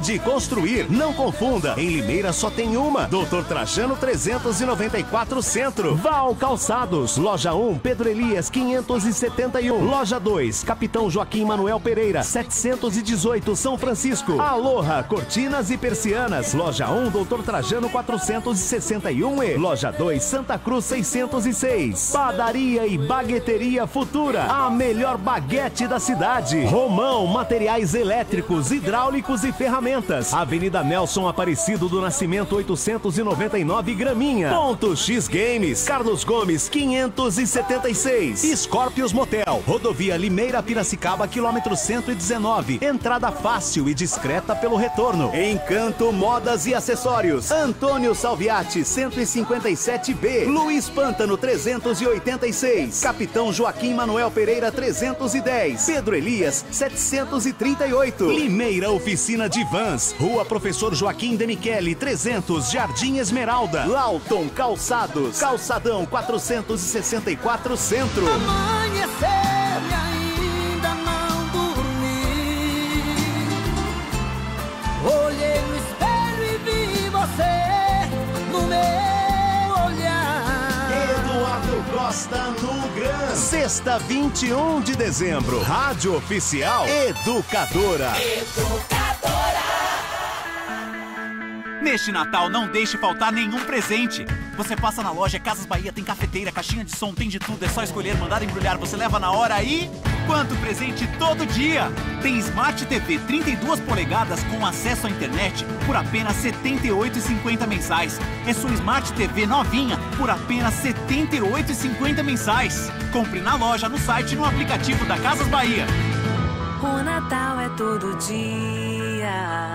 de construir. Não confunda, em Limeira só tem uma. Doutor Trajano 394 Centro. Val Calçados, Loja 1, Pedro Elias 571. Loja 2, Capitão Joaquim Manuel Pereira 718 São Francisco. Aloha, Cortinas e Persianas. Loja 1, Doutor Trajano 461 e Loja 2, Santa Cruz 606. Padaria e Bagueteria Futura, a melhor baguete da cidade. Romão, materiais elétricos, hidráulicos e ferramentas ferramentas. Avenida Nelson Aparecido do Nascimento 899 Graminha. Ponto X Games. Carlos Gomes 576. Scorpius Motel. Rodovia Limeira Piracicaba quilômetro 119. Entrada fácil e discreta pelo retorno. Encanto Modas e Acessórios. Antônio Salviati 157B. Luiz Pântano 386. Capitão Joaquim Manuel Pereira 310. Pedro Elias 738. Limeira Oficina Divan Rua Professor Joaquim Demichele, 300, Jardim Esmeralda, Lauton Calçados, Calçadão 464 Centro. Amanhecer, Costa Lugran. Sexta, 21 de dezembro. Rádio Oficial Educadora. Educadora. Neste Natal, não deixe faltar nenhum presente. Você passa na loja é Casas Bahia, tem cafeteira, caixinha de som, tem de tudo. É só escolher, mandar embrulhar, você leva na hora e... Quanto presente todo dia! Tem Smart TV 32 polegadas com acesso à internet por apenas R$ 78,50 mensais. É sua Smart TV novinha por apenas R$ 78,50 mensais. Compre na loja, no site e no aplicativo da Casas Bahia. O Natal é todo dia.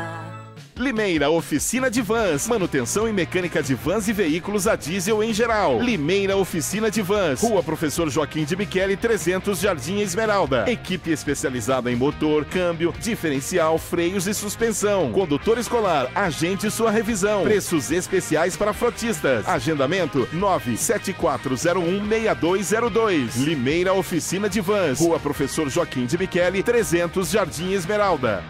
Limeira Oficina de Vans, manutenção e mecânica de vans e veículos a diesel em geral. Limeira Oficina de Vans, Rua Professor Joaquim de Michele, 300 Jardim Esmeralda. Equipe especializada em motor, câmbio, diferencial, freios e suspensão. Condutor escolar, agente sua revisão. Preços especiais para frotistas. Agendamento 974016202. Limeira Oficina de Vans, Rua Professor Joaquim de Michele, 300 Jardim Esmeralda.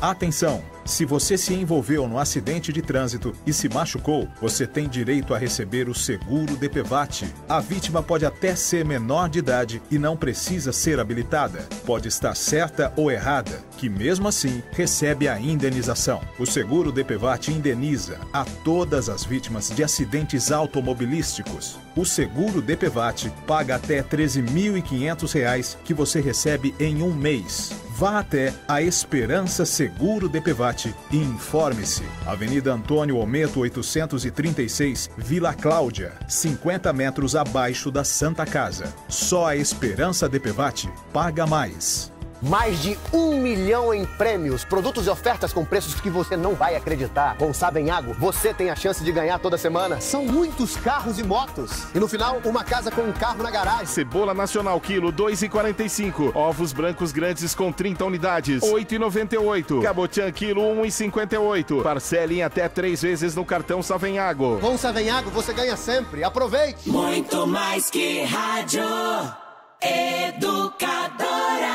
Atenção! Se você se envolveu no acidente de trânsito e se machucou, você tem direito a receber o seguro DPVAT. A vítima pode até ser menor de idade e não precisa ser habilitada. Pode estar certa ou errada, que mesmo assim recebe a indenização. O seguro DPVAT indeniza a todas as vítimas de acidentes automobilísticos. O seguro DPVAT paga até R$ 13.500 que você recebe em um mês. Vá até a Esperança Seguro DPVAT e informe-se. Avenida Antônio Ometo 836, Vila Cláudia, 50 metros abaixo da Santa Casa. Só a Esperança DPVAT paga mais. Mais de um milhão em prêmios, produtos e ofertas com preços que você não vai acreditar. Com Sabenhago, você tem a chance de ganhar toda semana. São muitos carros e motos. E no final, uma casa com um carro na garagem. Cebola nacional quilo 2,45. Ovos brancos grandes com 30 unidades 8,98. Cabotian quilo 1,58. Parcela em até três vezes no cartão Savenhago. Com Savenhago você ganha sempre. Aproveite. Muito mais que rádio. Educadora.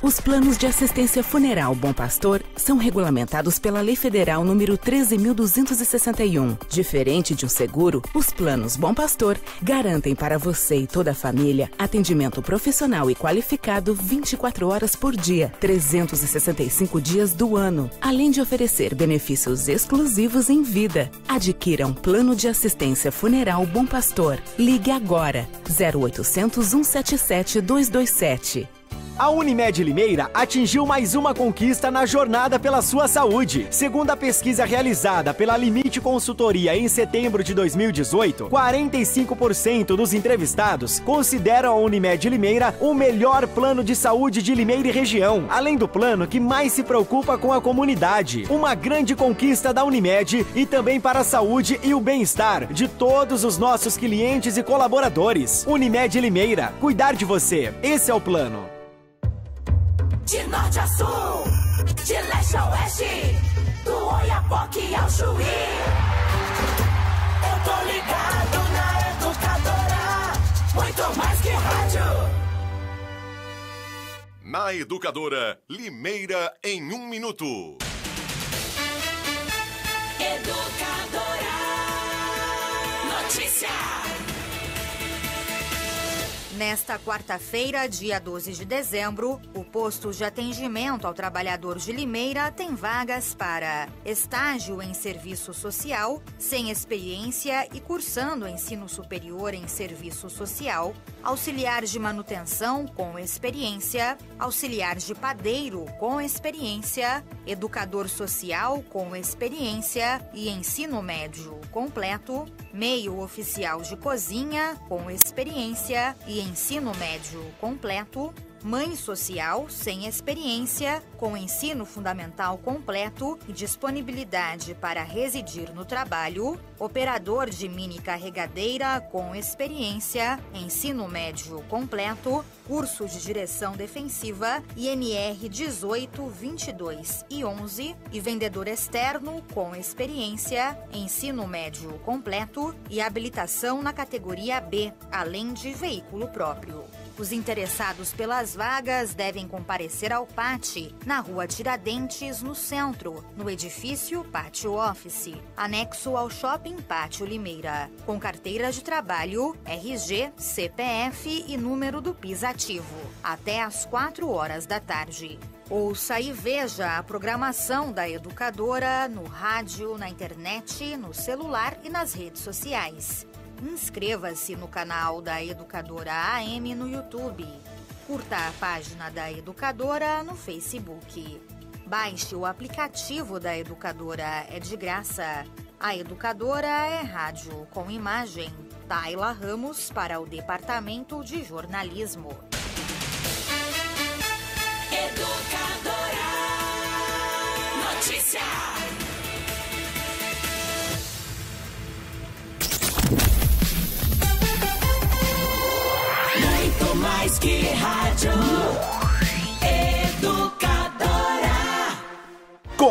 Os planos de assistência funeral Bom Pastor são regulamentados pela Lei Federal número 13261. Diferente de um seguro, os planos Bom Pastor garantem para você e toda a família atendimento profissional e qualificado 24 horas por dia, 365 dias do ano, além de oferecer benefícios exclusivos em vida. Adquira um plano de assistência funeral Bom Pastor. Ligue agora 0800 177 227. A Unimed Limeira atingiu mais uma conquista na jornada pela sua saúde. Segundo a pesquisa realizada pela Limite Consultoria em setembro de 2018, 45% dos entrevistados consideram a Unimed Limeira o melhor plano de saúde de Limeira e região, além do plano que mais se preocupa com a comunidade. Uma grande conquista da Unimed e também para a saúde e o bem-estar de todos os nossos clientes e colaboradores. Unimed Limeira, cuidar de você. Esse é o plano. De norte a sul, de leste a oeste, do Oiapoque ao Chuí. Eu tô ligado na educadora, muito mais que rádio. Na educadora, Limeira em um minuto. Educadora Notícia. Nesta quarta-feira, dia 12 de dezembro, o posto de atendimento ao trabalhador de Limeira tem vagas para estágio em serviço social, sem experiência e cursando ensino superior em serviço social, auxiliar de manutenção com experiência, auxiliar de padeiro com experiência, educador social com experiência e ensino médio completo, meio oficial de cozinha com experiência e ensino médio completo mãe social sem experiência, com ensino fundamental completo e disponibilidade para residir no trabalho, operador de mini carregadeira com experiência, ensino médio completo, curso de direção defensiva, INR 18, 22 e 11, e vendedor externo com experiência, ensino médio completo e habilitação na categoria B, além de veículo próprio. Os interessados pelas vagas devem comparecer ao PAT, na rua Tiradentes, no centro, no edifício Pátio Office, anexo ao Shopping Pátio Limeira, com carteira de trabalho, RG, CPF e número do PIS ativo, até às 4 horas da tarde. Ouça e veja a programação da educadora no rádio, na internet, no celular e nas redes sociais. Inscreva-se no canal da Educadora AM no YouTube. Curta a página da Educadora no Facebook. Baixe o aplicativo da Educadora, é de graça. A Educadora é rádio com imagem. Taila Ramos para o Departamento de Jornalismo. Educadora Notícias. Disque Rádio.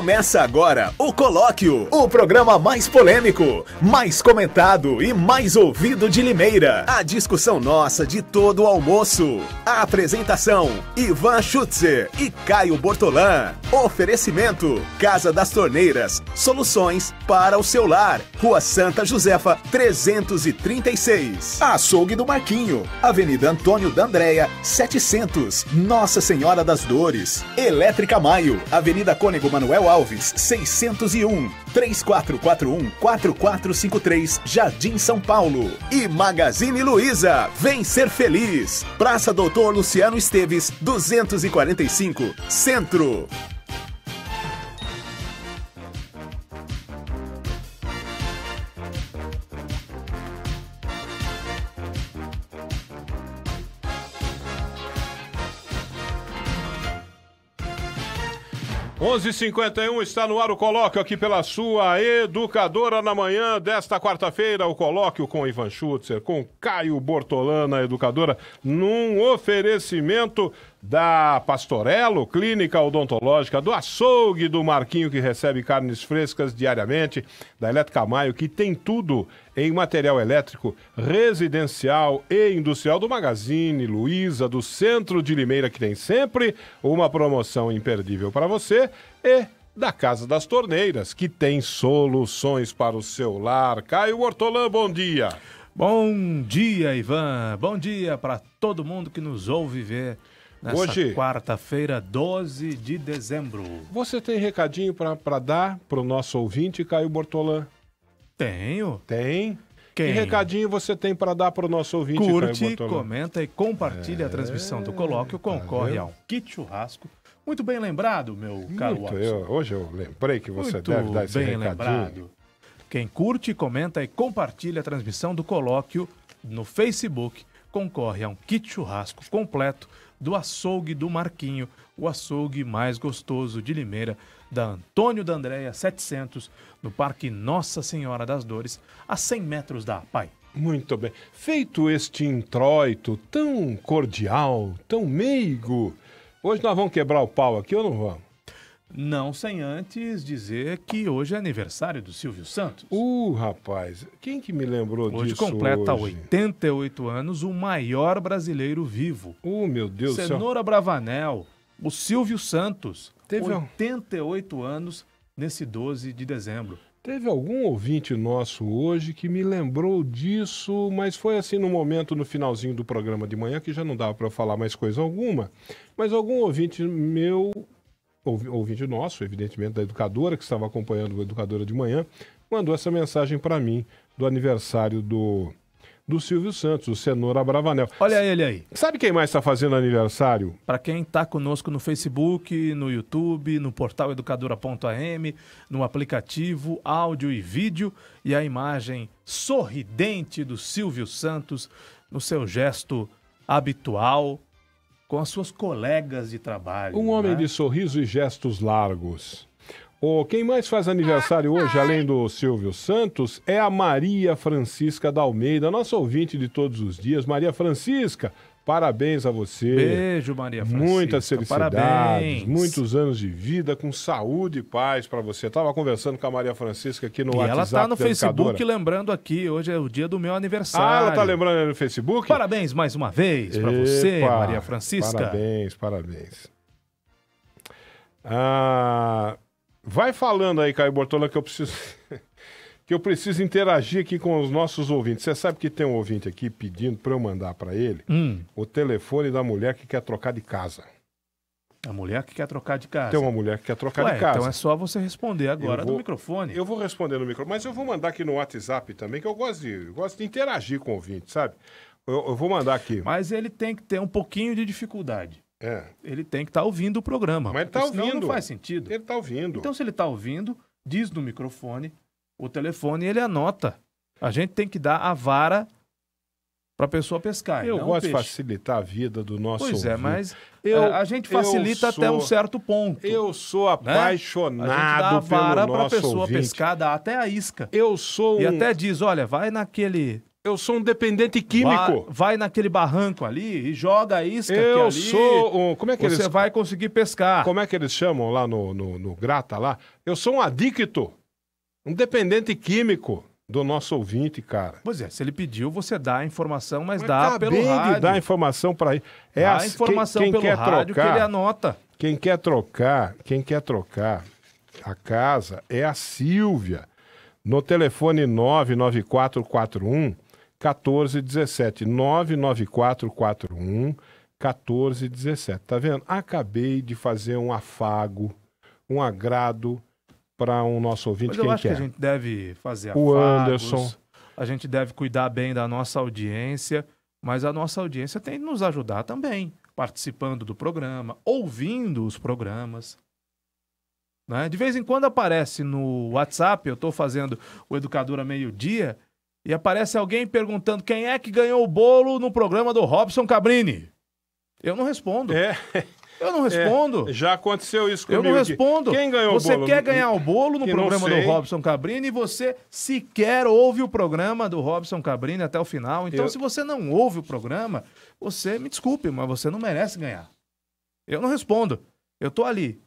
Começa agora o Colóquio, o programa mais polêmico, mais comentado e mais ouvido de Limeira. A discussão nossa de todo o almoço. A apresentação: Ivan Schutzer e Caio Bortolã. Oferecimento: Casa das Torneiras. Soluções para o seu lar. Rua Santa Josefa, 336. Açougue do Marquinho. Avenida Antônio D'Andréia, 700. Nossa Senhora das Dores. Elétrica Maio. Avenida Cônego Manuel Alves, 601, 3441 4453, Jardim São Paulo. E Magazine Luiza, vem ser feliz. Praça Doutor Luciano Esteves, 245, Centro. 11:51 está no ar o colóquio aqui pela sua educadora na manhã desta quarta-feira. O colóquio com Ivan Schutzer, com Caio Bortolana, educadora, num oferecimento da Pastorello, clínica odontológica, do açougue do Marquinho, que recebe carnes frescas diariamente, da Elétrica Maio, que tem tudo em material elétrico residencial e industrial, do Magazine Luiza, do Centro de Limeira, que tem sempre uma promoção imperdível para você, e da Casa das Torneiras, que tem soluções para o seu lar. Caio Hortolã, bom dia. Bom dia, Ivan. Bom dia para todo mundo que nos ouve ver Nessa Hoje, quarta-feira, 12 de dezembro. Você tem recadinho para dar para o nosso ouvinte, Caio Bortolã? Tenho. Tem? Quem? Que recadinho você tem para dar para o nosso ouvinte, Curte, comenta e compartilha é... a transmissão do colóquio. Concorre é, ao kit churrasco. Muito bem lembrado, meu caro Watson. Eu, hoje eu lembrei que você Muito deve dar esse bem recadinho. lembrado. Quem curte, comenta e compartilha a transmissão do colóquio no Facebook concorre a um kit churrasco completo do açougue do Marquinho, o açougue mais gostoso de Limeira, da Antônio da Andréia 700, no Parque Nossa Senhora das Dores, a 100 metros da APAI. Muito bem. Feito este introito tão cordial, tão meigo, hoje nós vamos quebrar o pau aqui ou não vamos? Não sem antes dizer que hoje é aniversário do Silvio Santos. Uh, rapaz, quem que me lembrou hoje disso? Completa hoje completa 88 anos, o maior brasileiro vivo. Uh, meu Deus do céu. Cenoura Bravanel, o Silvio Santos, Teve 88 um... anos nesse 12 de dezembro. Teve algum ouvinte nosso hoje que me lembrou disso, mas foi assim no momento no finalzinho do programa de manhã que já não dava para falar mais coisa alguma. Mas algum ouvinte meu ouvinte nosso, evidentemente da educadora, que estava acompanhando a educadora de manhã, mandou essa mensagem para mim do aniversário do, do Silvio Santos, o senhor Abravanel. Olha ele aí. Sabe quem mais está fazendo aniversário? Para quem está conosco no Facebook, no YouTube, no portal educadora.am, no aplicativo áudio e vídeo e a imagem sorridente do Silvio Santos no seu gesto habitual com as suas colegas de trabalho. Um homem né? de sorriso e gestos largos. Oh, quem mais faz aniversário hoje, além do Silvio Santos, é a Maria Francisca da Almeida, nossa ouvinte de todos os dias. Maria Francisca, Parabéns a você. Beijo, Maria Francisca. Muitas felicidades, Parabéns. muitos anos de vida, com saúde e paz para você. Estava tava conversando com a Maria Francisca aqui no e WhatsApp. Ela está no Facebook lembrando aqui, hoje é o dia do meu aniversário. Ah, ela tá lembrando no Facebook? Parabéns mais uma vez para você, Maria Francisca. Parabéns, parabéns. Ah, vai falando aí, Caio Bortola, que eu preciso que eu preciso interagir aqui com os nossos ouvintes. Você sabe que tem um ouvinte aqui pedindo para eu mandar para ele hum. o telefone da mulher que quer trocar de casa. A mulher que quer trocar de casa. Tem uma mulher que quer trocar Ué, de casa. Então é só você responder agora vou, no microfone. Eu vou responder no microfone, mas eu vou mandar aqui no WhatsApp também, que eu gosto de, eu gosto de interagir com o ouvinte, sabe? Eu, eu, vou mandar aqui. Mas ele tem que ter um pouquinho de dificuldade. É. Ele tem que estar tá ouvindo o programa. Mas ele está ouvindo. não faz sentido. Ele está ouvindo. Então, se ele está ouvindo, diz no microfone o telefone e ele anota. A gente tem que dar a vara para a pessoa pescar. Eu gosto de facilitar a vida do nosso. Pois é, mas eu, a gente facilita sou, até um certo ponto. Eu sou apaixonado né? a gente dá a vara para a pessoa ouvinte. pescar, dá até a isca. Eu sou um... e até diz, olha, vai naquele. Eu sou um dependente químico. Vai, vai naquele barranco ali e joga a isca. Eu ali, sou um. Como é que você eles... vai conseguir pescar? Como é que eles chamam lá no, no, no grata lá? Eu sou um adicto. Um dependente químico do nosso ouvinte, cara. Pois é, se ele pediu, você dá a informação, mas, mas dá pelo rádio. de dar a informação para ele. É dá a informação quem, quem pelo rádio trocar, que ele anota. Quem quer trocar, quem quer trocar a casa é a Silvia, no telefone 99441 1417. 99441 1417. Tá vendo? Acabei de fazer um afago, um agrado para um nosso ouvinte Mas eu quem acho quer. que a é? gente deve fazer o afagos, Anderson. A gente deve cuidar bem da nossa audiência, mas a nossa audiência tem de nos ajudar também, participando do programa, ouvindo os programas. Né? De vez em quando aparece no WhatsApp, eu estou fazendo o Educadora Meio Dia, e aparece alguém perguntando quem é que ganhou o bolo no programa do Robson Cabrini. Eu não respondo. É. Eu não respondo. É, já aconteceu isso comigo. Eu não respondo. Quem ganhou você o bolo? Você quer ganhar o bolo no que programa do Robson Cabrini e você sequer ouve o programa do Robson Cabrini até o final. Então, eu... se você não ouve o programa, você me desculpe, mas você não merece ganhar. Eu não respondo. Eu tô ali.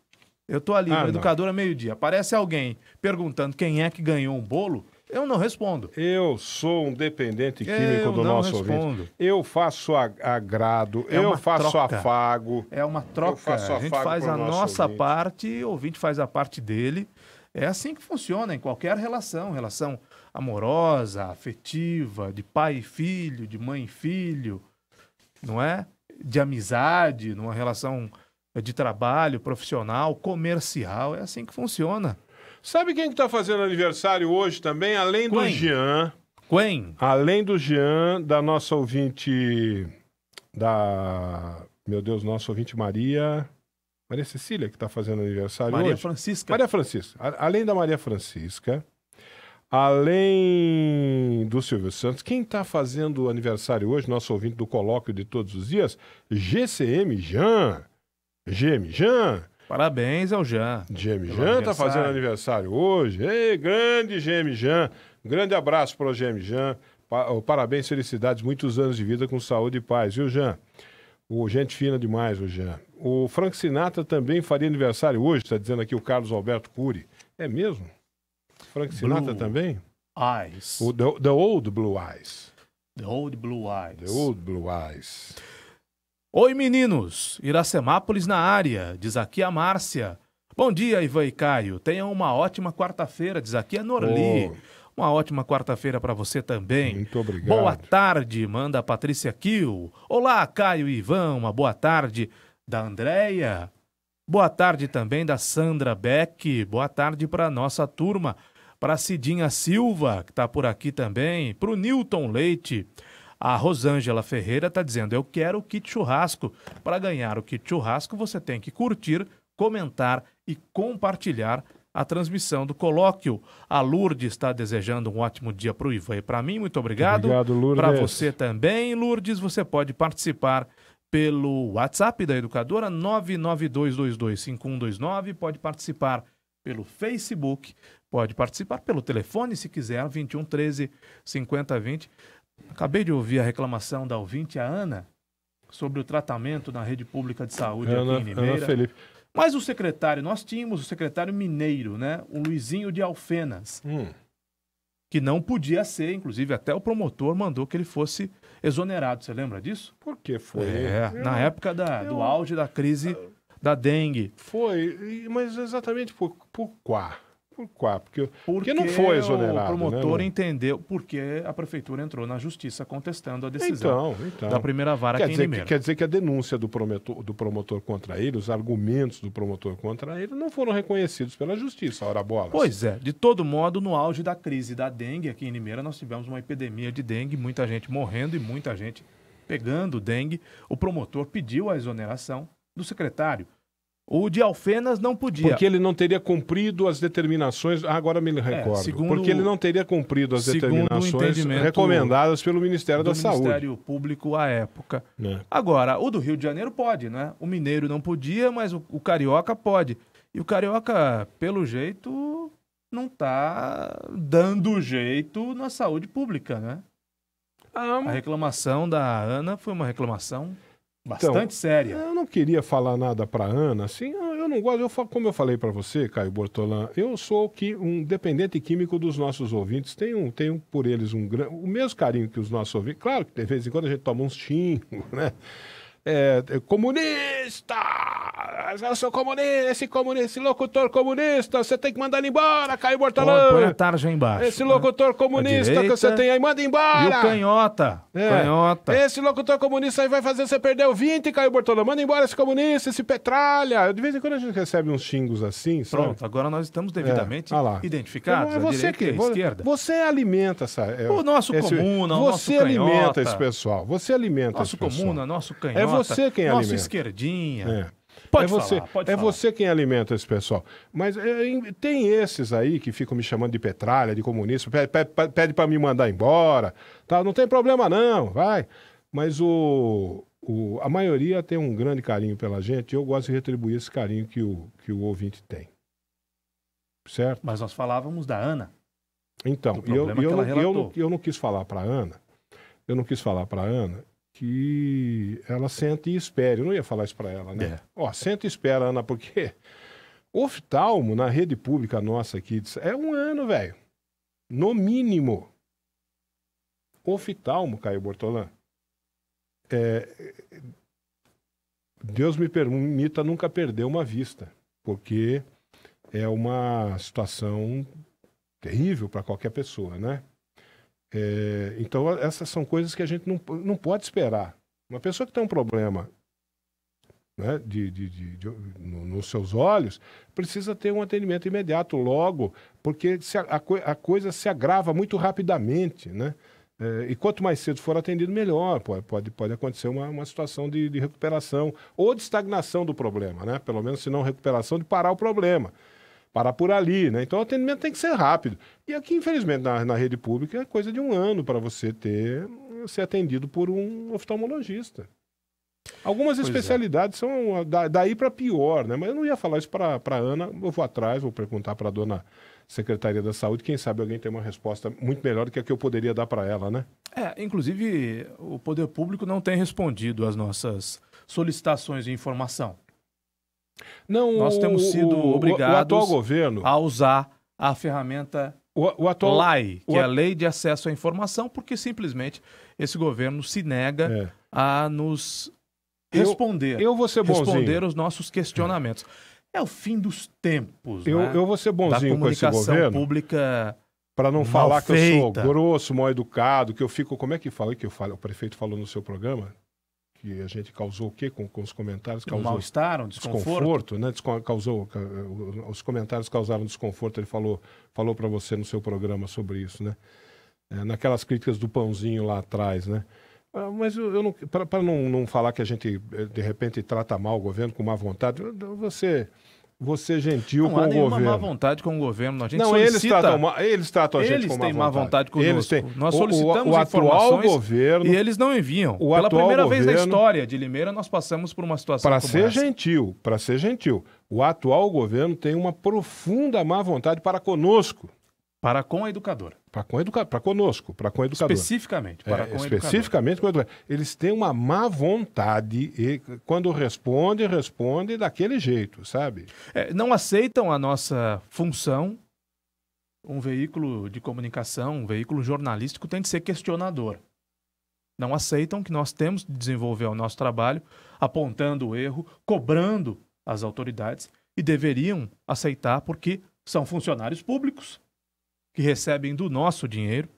Eu tô ali, ah, educadora meio-dia. Aparece alguém perguntando quem é que ganhou um bolo. Eu não respondo. Eu sou um dependente químico eu do nosso respondo. ouvinte. Eu faço agrado, é eu faço troca. afago. É uma troca. a gente faz a nossa ouvinte. parte, o ouvinte faz a parte dele. É assim que funciona em qualquer relação, relação amorosa, afetiva, de pai e filho, de mãe e filho, não é? De amizade, numa relação de trabalho, profissional, comercial. É assim que funciona. Sabe quem está fazendo aniversário hoje também? Além do Quen. Jean. Quem? Além do Jean, da nossa ouvinte. Da. Meu Deus, nossa ouvinte Maria. Maria Cecília, que está fazendo aniversário Maria hoje. Maria Francisca. Maria Francisca. Além da Maria Francisca. Além do Silvio Santos, quem está fazendo aniversário hoje, nosso ouvinte do colóquio de todos os dias, GCM Jean. GM Jean Parabéns ao Jean. Gemi Jean está fazendo aniversário hoje. Ei, grande Gemi Jean. Um grande abraço para o Gemi Jean. Oh, parabéns, felicidades, muitos anos de vida com saúde e paz, viu, Jean? O gente fina demais, o Jean. O Frank Sinatra também faria aniversário hoje, está dizendo aqui o Carlos Alberto Cury. É mesmo? Frank Sinatra Blue também? Eyes. O the, the Old Blue Eyes. The Old Blue Eyes. The Old Blue Eyes. Oi, meninos! Iracemápolis na área, diz aqui a Márcia. Bom dia, Ivan e Caio. Tenham uma ótima quarta-feira, diz aqui a Norli. Oh. Uma ótima quarta-feira para você também. Muito obrigado. Boa tarde, manda a Patrícia Kiel. Olá, Caio e Ivan. Uma boa tarde da Andréia. Boa tarde também da Sandra Beck. Boa tarde para nossa turma. Para Cidinha Silva, que está por aqui também. Para o Newton Leite. A Rosângela Ferreira está dizendo: Eu quero o kit churrasco. Para ganhar o kit churrasco, você tem que curtir, comentar e compartilhar a transmissão do colóquio. A Lourdes está desejando um ótimo dia para o Ivan e para mim. Muito obrigado. Obrigado, Lourdes. Para você também, Lourdes. Você pode participar pelo WhatsApp da educadora 992225129. Pode participar pelo Facebook, pode participar pelo telefone se quiser, 2113 5020. Acabei de ouvir a reclamação da ouvinte, a Ana, sobre o tratamento na rede pública de saúde Ana, aqui em Limeira. Ana Felipe. Mas o secretário, nós tínhamos o secretário mineiro, né? O Luizinho de Alfenas. Hum. Que não podia ser, inclusive até o promotor mandou que ele fosse exonerado. Você lembra disso? Por que foi? É, eu, na época da, eu, do auge da crise eu, da dengue. Foi, mas exatamente por, por quá? Por qual? Porque, porque, porque não foi exonerado. O né, promotor né? entendeu porque a prefeitura entrou na justiça contestando a decisão então, então. da primeira vara quer dizer, que, quer dizer que a denúncia do promotor, do promotor contra ele, os argumentos do promotor contra ele, não foram reconhecidos pela justiça, ora bola. Pois é, de todo modo, no auge da crise da dengue aqui em Limeira, nós tivemos uma epidemia de dengue, muita gente morrendo e muita gente pegando dengue. O promotor pediu a exoneração do secretário o de Alfenas não podia. Porque ele não teria cumprido as determinações. Ah, agora me é, recordo. É, segundo, porque ele não teria cumprido as determinações recomendadas pelo Ministério da Ministério Saúde. Ministério Público à época. É. Agora, o do Rio de Janeiro pode, né? O mineiro não podia, mas o, o carioca pode. E o carioca, pelo jeito, não está dando jeito na saúde pública, né? Ah, a reclamação da Ana foi uma reclamação então, Bastante então, séria. Eu não queria falar nada para Ana, assim, eu não gosto, eu como eu falei para você, Caio Bortolan, eu sou que um dependente químico dos nossos ouvintes, tenho, tenho por eles um grande, o mesmo carinho que os nossos ouvintes, claro que de vez em quando a gente toma uns xingos, né? É, é, comunista! Eu sou comunista, esse comunista, esse locutor comunista, você tem que mandar ele embora, Caio Bortolão! Põe a tarja embaixo. Esse né? locutor né? comunista que você tem aí, manda embora! E o canhota, é. canhota. Esse locutor comunista aí vai fazer você perder o 20, Caio Bortolão, manda embora esse comunista, esse petralha! De vez em quando a gente recebe uns xingos assim, sabe? Pronto, agora nós estamos é, devidamente é. ah identificados, então, é você que, esquerda. Você alimenta essa... É, o nosso esse, comuna, o nosso canhota. Você alimenta esse pessoal, você alimenta nosso esse comuna, pessoal. Nosso comuna, nosso canhota. É você quem nosso alimenta. esquerdinha. É. Pode é você, falar, pode É falar. você quem alimenta esse pessoal. Mas é, tem esses aí que ficam me chamando de petralha, de comunista, pede para me mandar embora. Tá? Não tem problema não, vai. Mas o, o, a maioria tem um grande carinho pela gente e eu gosto de retribuir esse carinho que o, que o ouvinte tem. Certo? Mas nós falávamos da Ana. Então, eu, eu, eu, eu, não, eu não quis falar para Ana, eu não quis falar para Ana que ela senta e espere. Eu não ia falar isso para ela, né? É. Ó, senta e espera, Ana, porque oftalmo na rede pública nossa aqui é um ano, velho. No mínimo. Oftalmo, Caio Bortolã. É... Deus me permita nunca perder uma vista, porque é uma situação terrível para qualquer pessoa, né? É, então, essas são coisas que a gente não, não pode esperar. Uma pessoa que tem um problema né, de, de, de, de no, nos seus olhos precisa ter um atendimento imediato, logo, porque a, a, a, coisa se agrava muito rapidamente. Né? É, e quanto mais cedo for atendido, melhor. Pode, pode, pode acontecer uma, uma situação de, de recuperação ou de estagnação do problema, né? pelo menos, se não recuperação, de parar o problema para por ali, né? Então o atendimento tem que ser rápido. E aqui, infelizmente, na, na rede pública é coisa de um ano para você ter ser atendido por um oftalmologista. Algumas pois é. especialidades é. são ah, da, daí para pior, né? Mas eu não ia falar isso para a Ana, eu vou atrás, vou perguntar para a dona Secretaria da Saúde, quem sabe alguém tem uma resposta muito melhor do que a que eu poderia dar para ela, né? É, inclusive o poder público não tem respondido às nossas solicitações de informação. Não, Nós temos sido o, obrigados o, governo... a usar a ferramenta o, o atual... LAI, que é a Lei de Acesso à Informação, porque simplesmente esse governo se nega é. a nos responder. Eu, eu vou ser bonzinho. Responder os nossos questionamentos. É, é o fim dos tempos. Eu, né? eu vou ser bonzinho com esse governo. comunicação pública. Para não falar feita. que eu sou grosso, mal educado, que eu fico. Como é que fala que eu falo? O prefeito falou no seu programa? que a gente causou o quê com, com os comentários? Causou mal-estar, um desconforto? desconforto né? Desco causou, os comentários causaram desconforto. Ele falou, falou para você no seu programa sobre isso, né? É, naquelas críticas do pãozinho lá atrás, né? Ah, mas eu, eu não, para não, não falar que a gente eh, de repente trata mal o governo com má vontade, você você é gentil não com o governo. Não há má vontade com o governo. A gente não, solicita... eles, tratam, eles tratam a gente eles com má vontade. Eles têm má vontade com Eles têm... Nós solicitamos o, o, o atual governo e eles não enviam. O Pela primeira governo, vez na história de Limeira, nós passamos por uma situação Para ser essa. gentil, para ser gentil, o atual governo tem uma profunda má vontade para conosco. Para com a educadora. Para com para conosco, para com educador. Especificamente, é, para é, com especificamente educador. Eles têm uma má vontade e quando responde, responde daquele jeito, sabe? É, não aceitam a nossa função. Um veículo de comunicação, um veículo jornalístico tem de ser questionador. Não aceitam que nós temos de desenvolver o nosso trabalho apontando o erro, cobrando as autoridades e deveriam aceitar porque são funcionários públicos que recebem do nosso dinheiro,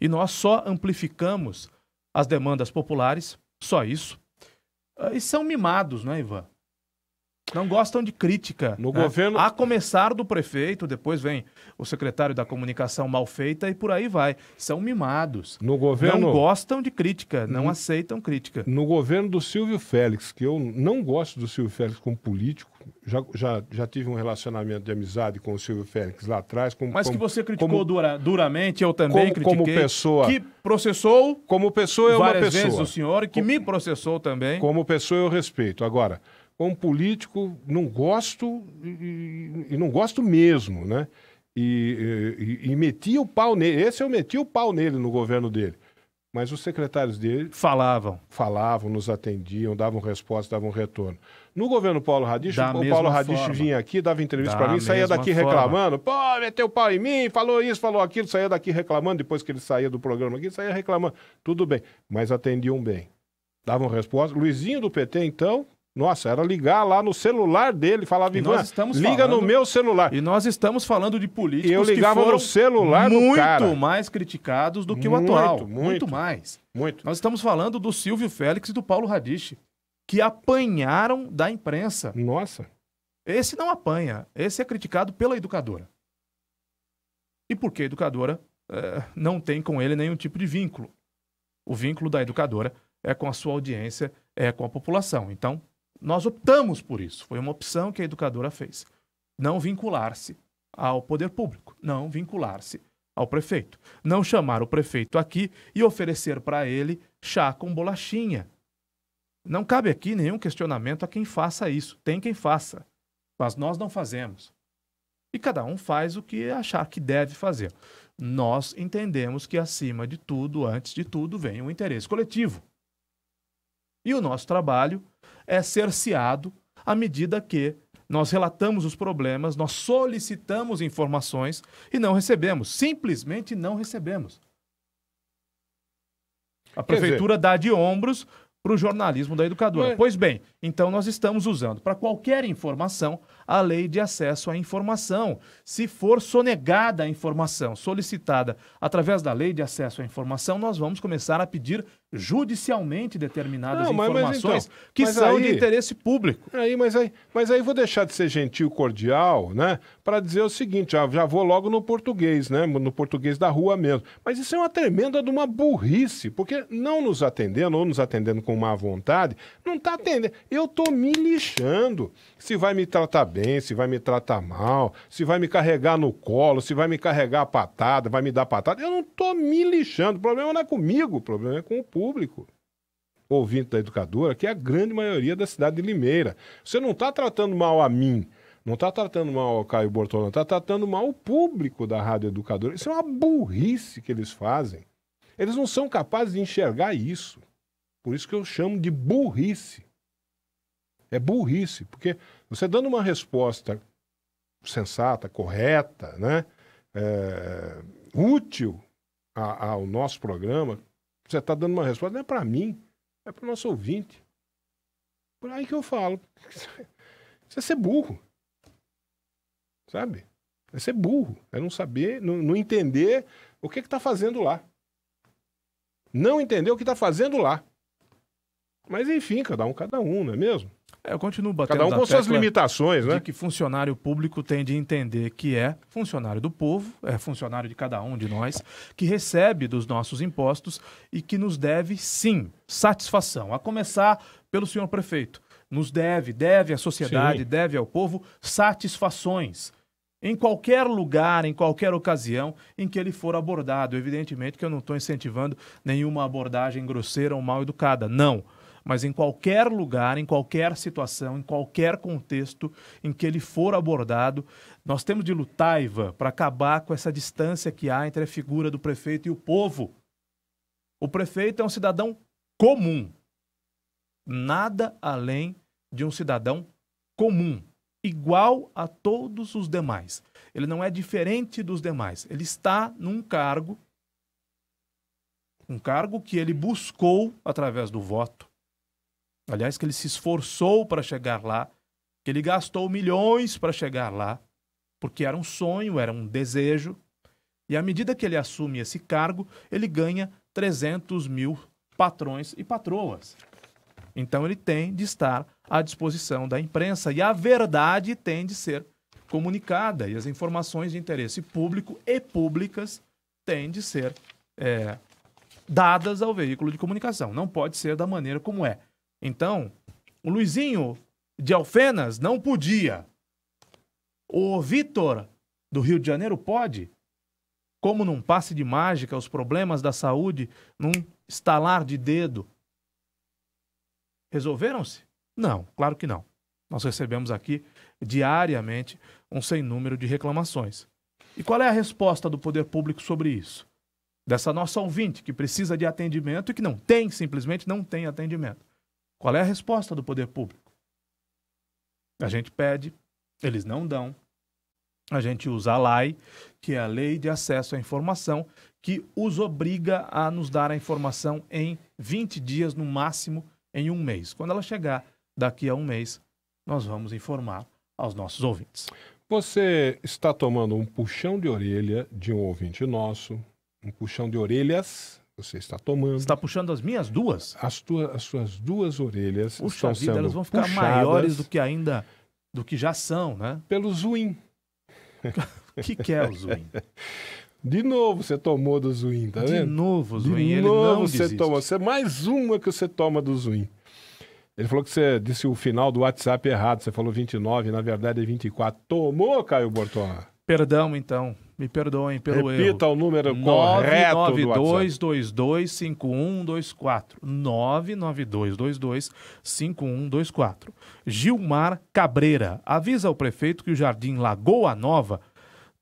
e nós só amplificamos as demandas populares, só isso. Ah, e são mimados, não é, Ivan? não gostam de crítica. No né? governo. A começar do prefeito, depois vem o secretário da comunicação mal feita e por aí vai. São mimados. No governo. Não gostam de crítica, não no... Hum. aceitam crítica. No governo do Silvio Félix, que eu não gosto do Silvio Félix como político, já, já, já tive um relacionamento de amizade com o Silvio Félix lá atrás. Como, Mas como, que você criticou como, dura, duramente, eu também como, critiquei. Como pessoa. Que processou. Como pessoa, é uma pessoa. Várias vezes o senhor, que me processou também. Como pessoa, eu respeito. Agora, como político, não gosto e, e não gosto mesmo, né? E, e, e metia o pau nele. Esse eu meti o pau nele no governo dele. Mas os secretários dele. Falavam. Falavam, nos atendiam, davam resposta, davam retorno. No governo Paulo Radich, o Paulo Radich vinha aqui, dava entrevista para mim, saía daqui forma. reclamando. Pô, meteu pau em mim, falou isso, falou aquilo, saía daqui reclamando. Depois que ele saía do programa aqui, saía reclamando. Tudo bem. Mas atendiam bem. Davam resposta. Luizinho do PT, então, nossa, era ligar lá no celular dele, falava, Ivan, liga falando, no meu celular. E nós estamos falando de políticos eu ligava que foram no celular muito mais criticados do que muito, o atual. Muito, muito mais. Muito. Nós estamos falando do Silvio Félix e do Paulo Radich, que apanharam da imprensa. Nossa. Esse não apanha, esse é criticado pela educadora. E porque a educadora é, não tem com ele nenhum tipo de vínculo. O vínculo da educadora é com a sua audiência, é com a população. Então, nós optamos por isso. Foi uma opção que a educadora fez. Não vincular-se ao poder público, não vincular-se ao prefeito. Não chamar o prefeito aqui e oferecer para ele chá com bolachinha. Não cabe aqui nenhum questionamento a quem faça isso. Tem quem faça. Mas nós não fazemos. E cada um faz o que achar que deve fazer. Nós entendemos que, acima de tudo, antes de tudo, vem o interesse coletivo. E o nosso trabalho é cerceado à medida que nós relatamos os problemas, nós solicitamos informações e não recebemos. Simplesmente não recebemos. A prefeitura dizer... dá de ombros para o jornalismo da educadora. Mas... Pois bem, então, nós estamos usando para qualquer informação a lei de acesso à informação. Se for sonegada a informação solicitada através da lei de acesso à informação, nós vamos começar a pedir judicialmente determinadas Não, mas, informações mas então, que são aí, de interesse público. Aí, mas aí, mas aí vou deixar de ser gentil, cordial, né, para dizer o seguinte, já, já vou logo no português, né, no português da rua mesmo. Mas isso é uma tremenda de uma burrice, porque não nos atendendo ou nos atendendo com má vontade, não está atendendo. Eu tô me lixando se vai me tratar bem, se vai me tratar mal, se vai me carregar no colo, se vai me carregar a patada, vai me dar patada. Eu não tô me lixando. O problema não é comigo, o problema é com o público ouvinte da educadora, que é a grande maioria da cidade de Limeira. Você não está tratando mal a mim, não está tratando mal o Caio Bortolão, está tratando mal o público da Rádio Educadora. Isso é uma burrice que eles fazem. Eles não são capazes de enxergar isso. Por isso que eu chamo de burrice. É burrice, porque você dando uma resposta sensata, correta, né? É, útil a, ao nosso programa, você está dando uma resposta, não é para mim, é para o nosso ouvinte. Por aí que eu falo. Isso é ser burro. Sabe? É ser burro. É não saber, não, não entender o que está fazendo lá. Não entender o que está fazendo lá. Mas enfim, cada um, cada um, não é mesmo? É, eu continuo batendo Cada um com suas limitações, né? De que funcionário público tem de entender que é funcionário do povo, é funcionário de cada um de nós, que recebe dos nossos impostos e que nos deve, sim, satisfação. A começar pelo senhor prefeito. Nos deve, deve à sociedade, sim. deve ao povo satisfações em qualquer lugar, em qualquer ocasião em que ele for abordado. Evidentemente que eu não estou incentivando nenhuma abordagem grosseira ou mal educada, não mas em qualquer lugar, em qualquer situação, em qualquer contexto em que ele for abordado, nós temos de lutar, Ivan, para acabar com essa distância que há entre a figura do prefeito e o povo. O prefeito é um cidadão comum, nada além de um cidadão comum, igual a todos os demais. Ele não é diferente dos demais. Ele está num cargo, um cargo que ele buscou através do voto, Aliás, que ele se esforçou para chegar lá, que ele gastou milhões para chegar lá, porque era um sonho, era um desejo. E à medida que ele assume esse cargo, ele ganha 300 mil patrões e patroas. Então ele tem de estar à disposição da imprensa e a verdade tem de ser comunicada e as informações de interesse público e públicas têm de ser é, dadas ao veículo de comunicação. Não pode ser da maneira como é. Então, o Luizinho de Alfenas não podia. O Vitor do Rio de Janeiro pode. Como num passe de mágica, os problemas da saúde, num estalar de dedo. Resolveram-se? Não, claro que não. Nós recebemos aqui diariamente um sem número de reclamações. E qual é a resposta do poder público sobre isso? Dessa nossa ouvinte que precisa de atendimento e que não tem, simplesmente não tem atendimento. Qual é a resposta do poder público? A gente pede, eles não dão. A gente usa a LAI, que é a Lei de Acesso à Informação, que os obriga a nos dar a informação em 20 dias, no máximo em um mês. Quando ela chegar daqui a um mês, nós vamos informar aos nossos ouvintes. Você está tomando um puxão de orelha de um ouvinte nosso, um puxão de orelhas você está tomando. Você está puxando as minhas duas? As, tua, as suas duas orelhas Puxa estão vida, sendo elas vão ficar maiores do que ainda, do que já são, né? Pelo Zuin. o que, que é o Zuin? De novo você tomou do Zuin, tá vendo? de novo, Zuin. De novo você toma. Você, é mais uma que você toma do Zuin. Ele falou que você disse o final do WhatsApp errado. Você falou 29, na verdade é 24. Tomou, Caio Bortona? Perdão, então. Me perdoem pelo Repita erro. Repita o número 992 correto 992225124. 992225124. Gilmar Cabreira. Avisa ao prefeito que o Jardim Lagoa Nova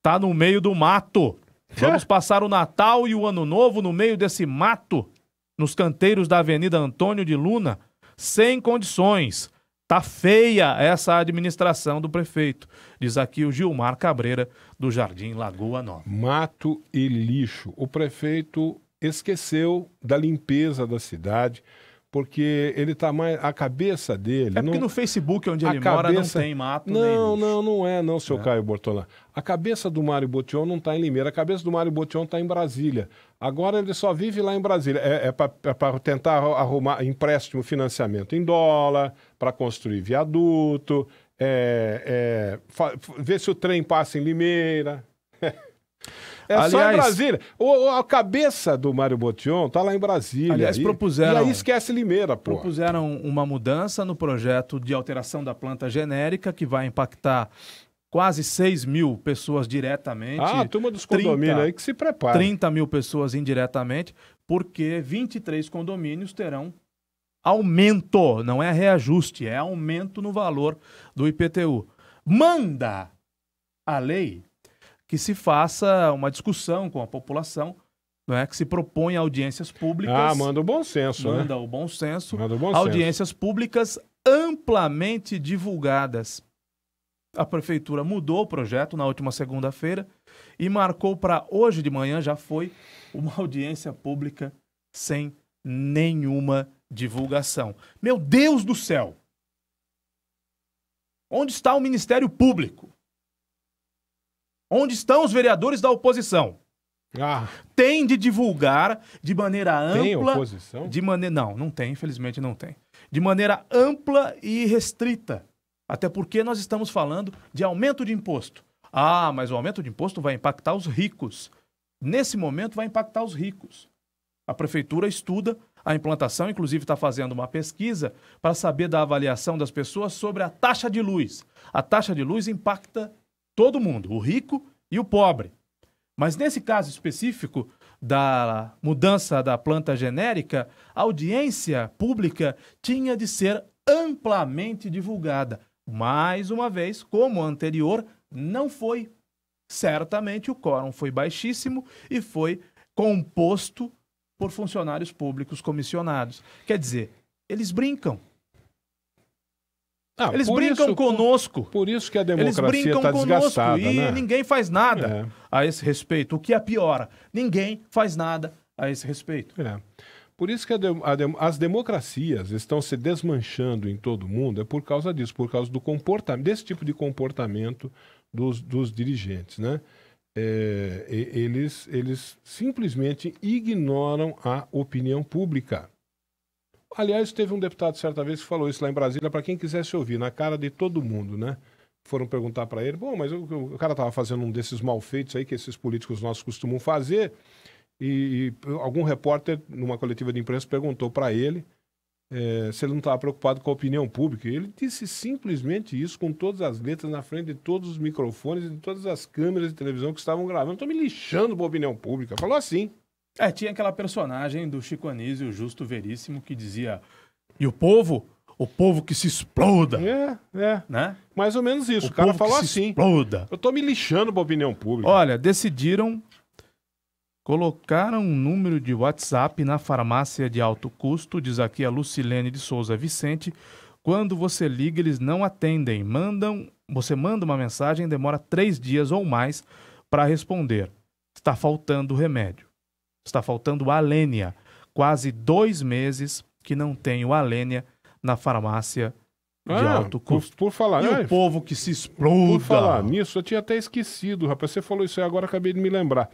tá no meio do mato. Vamos passar o Natal e o Ano Novo no meio desse mato, nos canteiros da Avenida Antônio de Luna, sem condições. Tá feia essa administração do prefeito, diz aqui o Gilmar Cabreira do Jardim Lagoa Nova. Mato e lixo. O prefeito esqueceu da limpeza da cidade porque ele está mais. A cabeça dele. É porque não, no Facebook, onde ele cabeça, mora, não tem mato. Não, não, não é, não, seu é. Caio Bortolã. A cabeça do Mário Botion não está em Limeira, a cabeça do Mário Botion está em Brasília. Agora ele só vive lá em Brasília. É, é para é tentar arrumar empréstimo, financiamento em dólar, para construir viaduto, é, é, ver se o trem passa em Limeira. É aliás, só em Brasília. O, a cabeça do Mário Botion tá lá em Brasília. Aliás, propuseram. E aí esquece Limeira, pô. Propuseram uma mudança no projeto de alteração da planta genérica que vai impactar quase 6 mil pessoas diretamente. Ah, a turma dos condomínios 30, aí que se prepara. 30 mil pessoas indiretamente, porque 23 condomínios terão aumento, não é reajuste, é aumento no valor do IPTU. Manda a lei que se faça uma discussão com a população, não é que se propõe audiências públicas. Ah, manda o bom senso, né? manda né? o bom senso. Manda o bom audiências públicas amplamente divulgadas. A prefeitura mudou o projeto na última segunda-feira e marcou para hoje de manhã já foi uma audiência pública sem nenhuma divulgação. Meu Deus do céu! Onde está o Ministério Público? Onde estão os vereadores da oposição? Ah. Tem de divulgar de maneira ampla. Tem oposição? De maneira não, não tem, infelizmente não tem. De maneira ampla e restrita. Até porque nós estamos falando de aumento de imposto. Ah, mas o aumento de imposto vai impactar os ricos. Nesse momento vai impactar os ricos. A prefeitura estuda a implantação, inclusive, está fazendo uma pesquisa para saber da avaliação das pessoas sobre a taxa de luz. A taxa de luz impacta todo mundo, o rico e o pobre. Mas nesse caso específico da mudança da planta genérica, a audiência pública tinha de ser amplamente divulgada. Mais uma vez, como a anterior, não foi. Certamente o quórum foi baixíssimo e foi composto por funcionários públicos comissionados. Quer dizer, eles brincam. Ah, eles brincam isso, conosco. Por isso que a democracia está desgastada. E né? ninguém faz nada é. a esse respeito. O que é pior, ninguém faz nada a esse respeito. É. Por isso que a de, a de, as democracias estão se desmanchando em todo o mundo, é por causa disso, por causa do comportamento, desse tipo de comportamento dos, dos dirigentes, né? é, eles, eles simplesmente ignoram a opinião pública. Aliás, teve um deputado certa vez que falou isso lá em Brasília, para quem quisesse ouvir, na cara de todo mundo, né? Foram perguntar para ele, bom, mas o, o cara estava fazendo um desses malfeitos aí que esses políticos nossos costumam fazer, e, e algum repórter, numa coletiva de imprensa, perguntou para ele, é, se ele não estava preocupado com a opinião pública. Ele disse simplesmente isso com todas as letras na frente de todos os microfones e de todas as câmeras de televisão que estavam gravando. Estou me lixando para a opinião pública. Falou assim. É, tinha aquela personagem do Chico Anísio, Justo Veríssimo, que dizia: E o povo? O povo que se exploda. É, é. Né? Mais ou menos isso. O, o cara falou assim. Exploda. Eu estou me lixando para a opinião pública. Olha, decidiram colocaram um número de WhatsApp na farmácia de alto custo, diz aqui a Lucilene de Souza Vicente. Quando você liga, eles não atendem. Mandam, você manda uma mensagem, demora três dias ou mais para responder. Está faltando remédio. Está faltando alênia. Quase dois meses que não tenho alênia na farmácia de ah, alto custo. Por, por falar, e é, o povo que se exploda. Por falar nisso, eu tinha até esquecido, rapaz. Você falou isso aí agora, acabei de me lembrar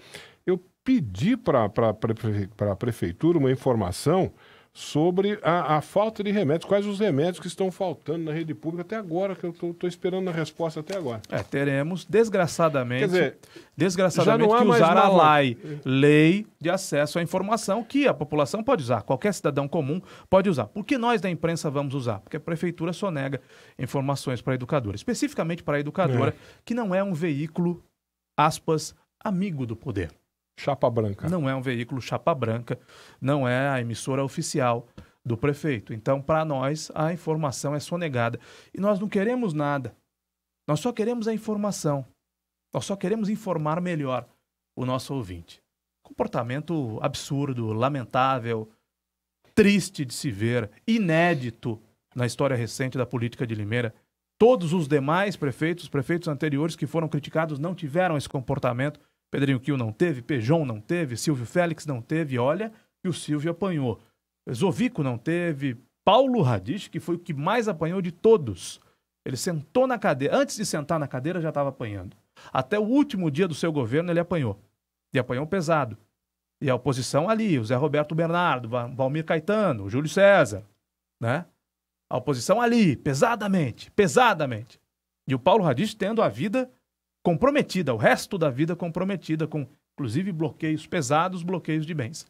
pedir para a prefeitura uma informação sobre a, a, falta de remédios, quais os remédios que estão faltando na rede pública até agora, que eu estou esperando a resposta até agora. É, teremos, desgraçadamente, dizer, desgraçadamente que usar a LAI, Lei de Acesso à Informação, que a população pode usar, qualquer cidadão comum pode usar. Por que nós da imprensa vamos usar? Porque a prefeitura só nega informações para a educadora, especificamente para a educadora, é. que não é um veículo, aspas, amigo do poder. Chapa branca. Não é um veículo chapa branca, não é a emissora oficial do prefeito. Então, para nós, a informação é sonegada. E nós não queremos nada. Nós só queremos a informação. Nós só queremos informar melhor o nosso ouvinte. Comportamento absurdo, lamentável, triste de se ver, inédito na história recente da política de Limeira. Todos os demais prefeitos, prefeitos anteriores que foram criticados, não tiveram esse comportamento. Pedrinho Quil não teve, Pejon não teve, Silvio Félix não teve, olha, e o Silvio apanhou. Zovico não teve, Paulo Radich, que foi o que mais apanhou de todos. Ele sentou na cadeira, antes de sentar na cadeira já estava apanhando. Até o último dia do seu governo ele apanhou. E apanhou pesado. E a oposição ali, o Zé Roberto Bernardo, Valmir Caetano, o Júlio César, né? A oposição ali, pesadamente, pesadamente. E o Paulo Radich tendo a vida comprometida, o resto da vida comprometida, com inclusive bloqueios pesados, bloqueios de bens.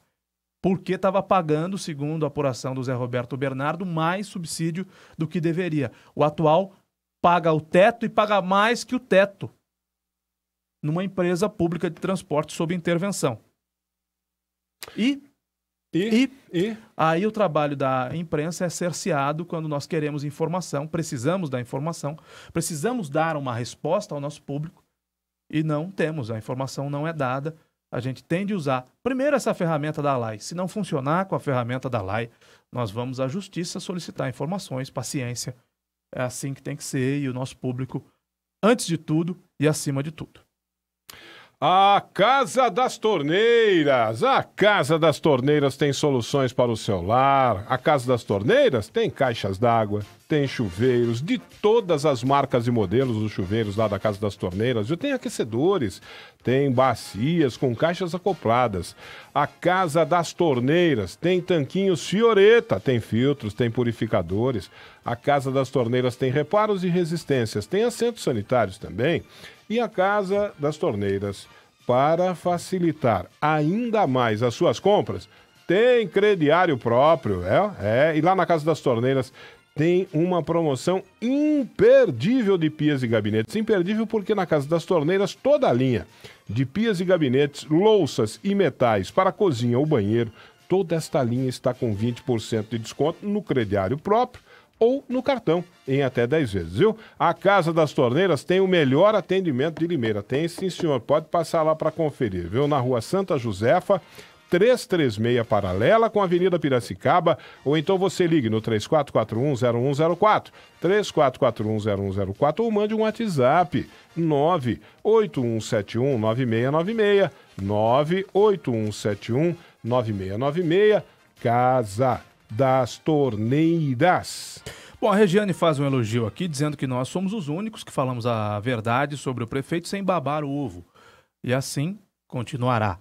Porque estava pagando, segundo a apuração do Zé Roberto Bernardo, mais subsídio do que deveria. O atual paga o teto e paga mais que o teto numa empresa pública de transporte sob intervenção. E e, e, e, aí o trabalho da imprensa é cerceado quando nós queremos informação, precisamos da informação, precisamos dar uma resposta ao nosso público e não temos, a informação não é dada. A gente tem de usar primeiro essa ferramenta da LAI. Se não funcionar com a ferramenta da LAI, nós vamos à justiça solicitar informações, paciência. É assim que tem que ser e o nosso público, antes de tudo e acima de tudo. A Casa das Torneiras. A Casa das Torneiras tem soluções para o seu lar. A Casa das Torneiras tem caixas d'água, tem chuveiros de todas as marcas e modelos dos chuveiros lá da Casa das Torneiras. Eu tenho aquecedores, tem bacias com caixas acopladas. A Casa das Torneiras tem tanquinhos Fioreta, tem filtros, tem purificadores. A Casa das Torneiras tem reparos e resistências, tem assentos sanitários também e a Casa das Torneiras. Para facilitar ainda mais as suas compras, tem crediário próprio, é, é, e lá na Casa das Torneiras tem uma promoção imperdível de pias e gabinetes. Imperdível porque na Casa das Torneiras toda a linha de pias e gabinetes, louças e metais para a cozinha ou banheiro, toda esta linha está com 20% de desconto no crediário próprio ou no cartão em até 10 vezes, viu? A Casa das Torneiras tem o melhor atendimento de Limeira. Tem sim, senhor. Pode passar lá para conferir, viu? Na rua Santa Josefa, 336 paralela com a Avenida Piracicaba, ou então você ligue no 34410104, 34410104 ou mande um WhatsApp 981719696, 981719696, Casa das torneiras. Bom, a Regiane faz um elogio aqui, dizendo que nós somos os únicos que falamos a verdade sobre o prefeito sem babar o ovo. E assim continuará.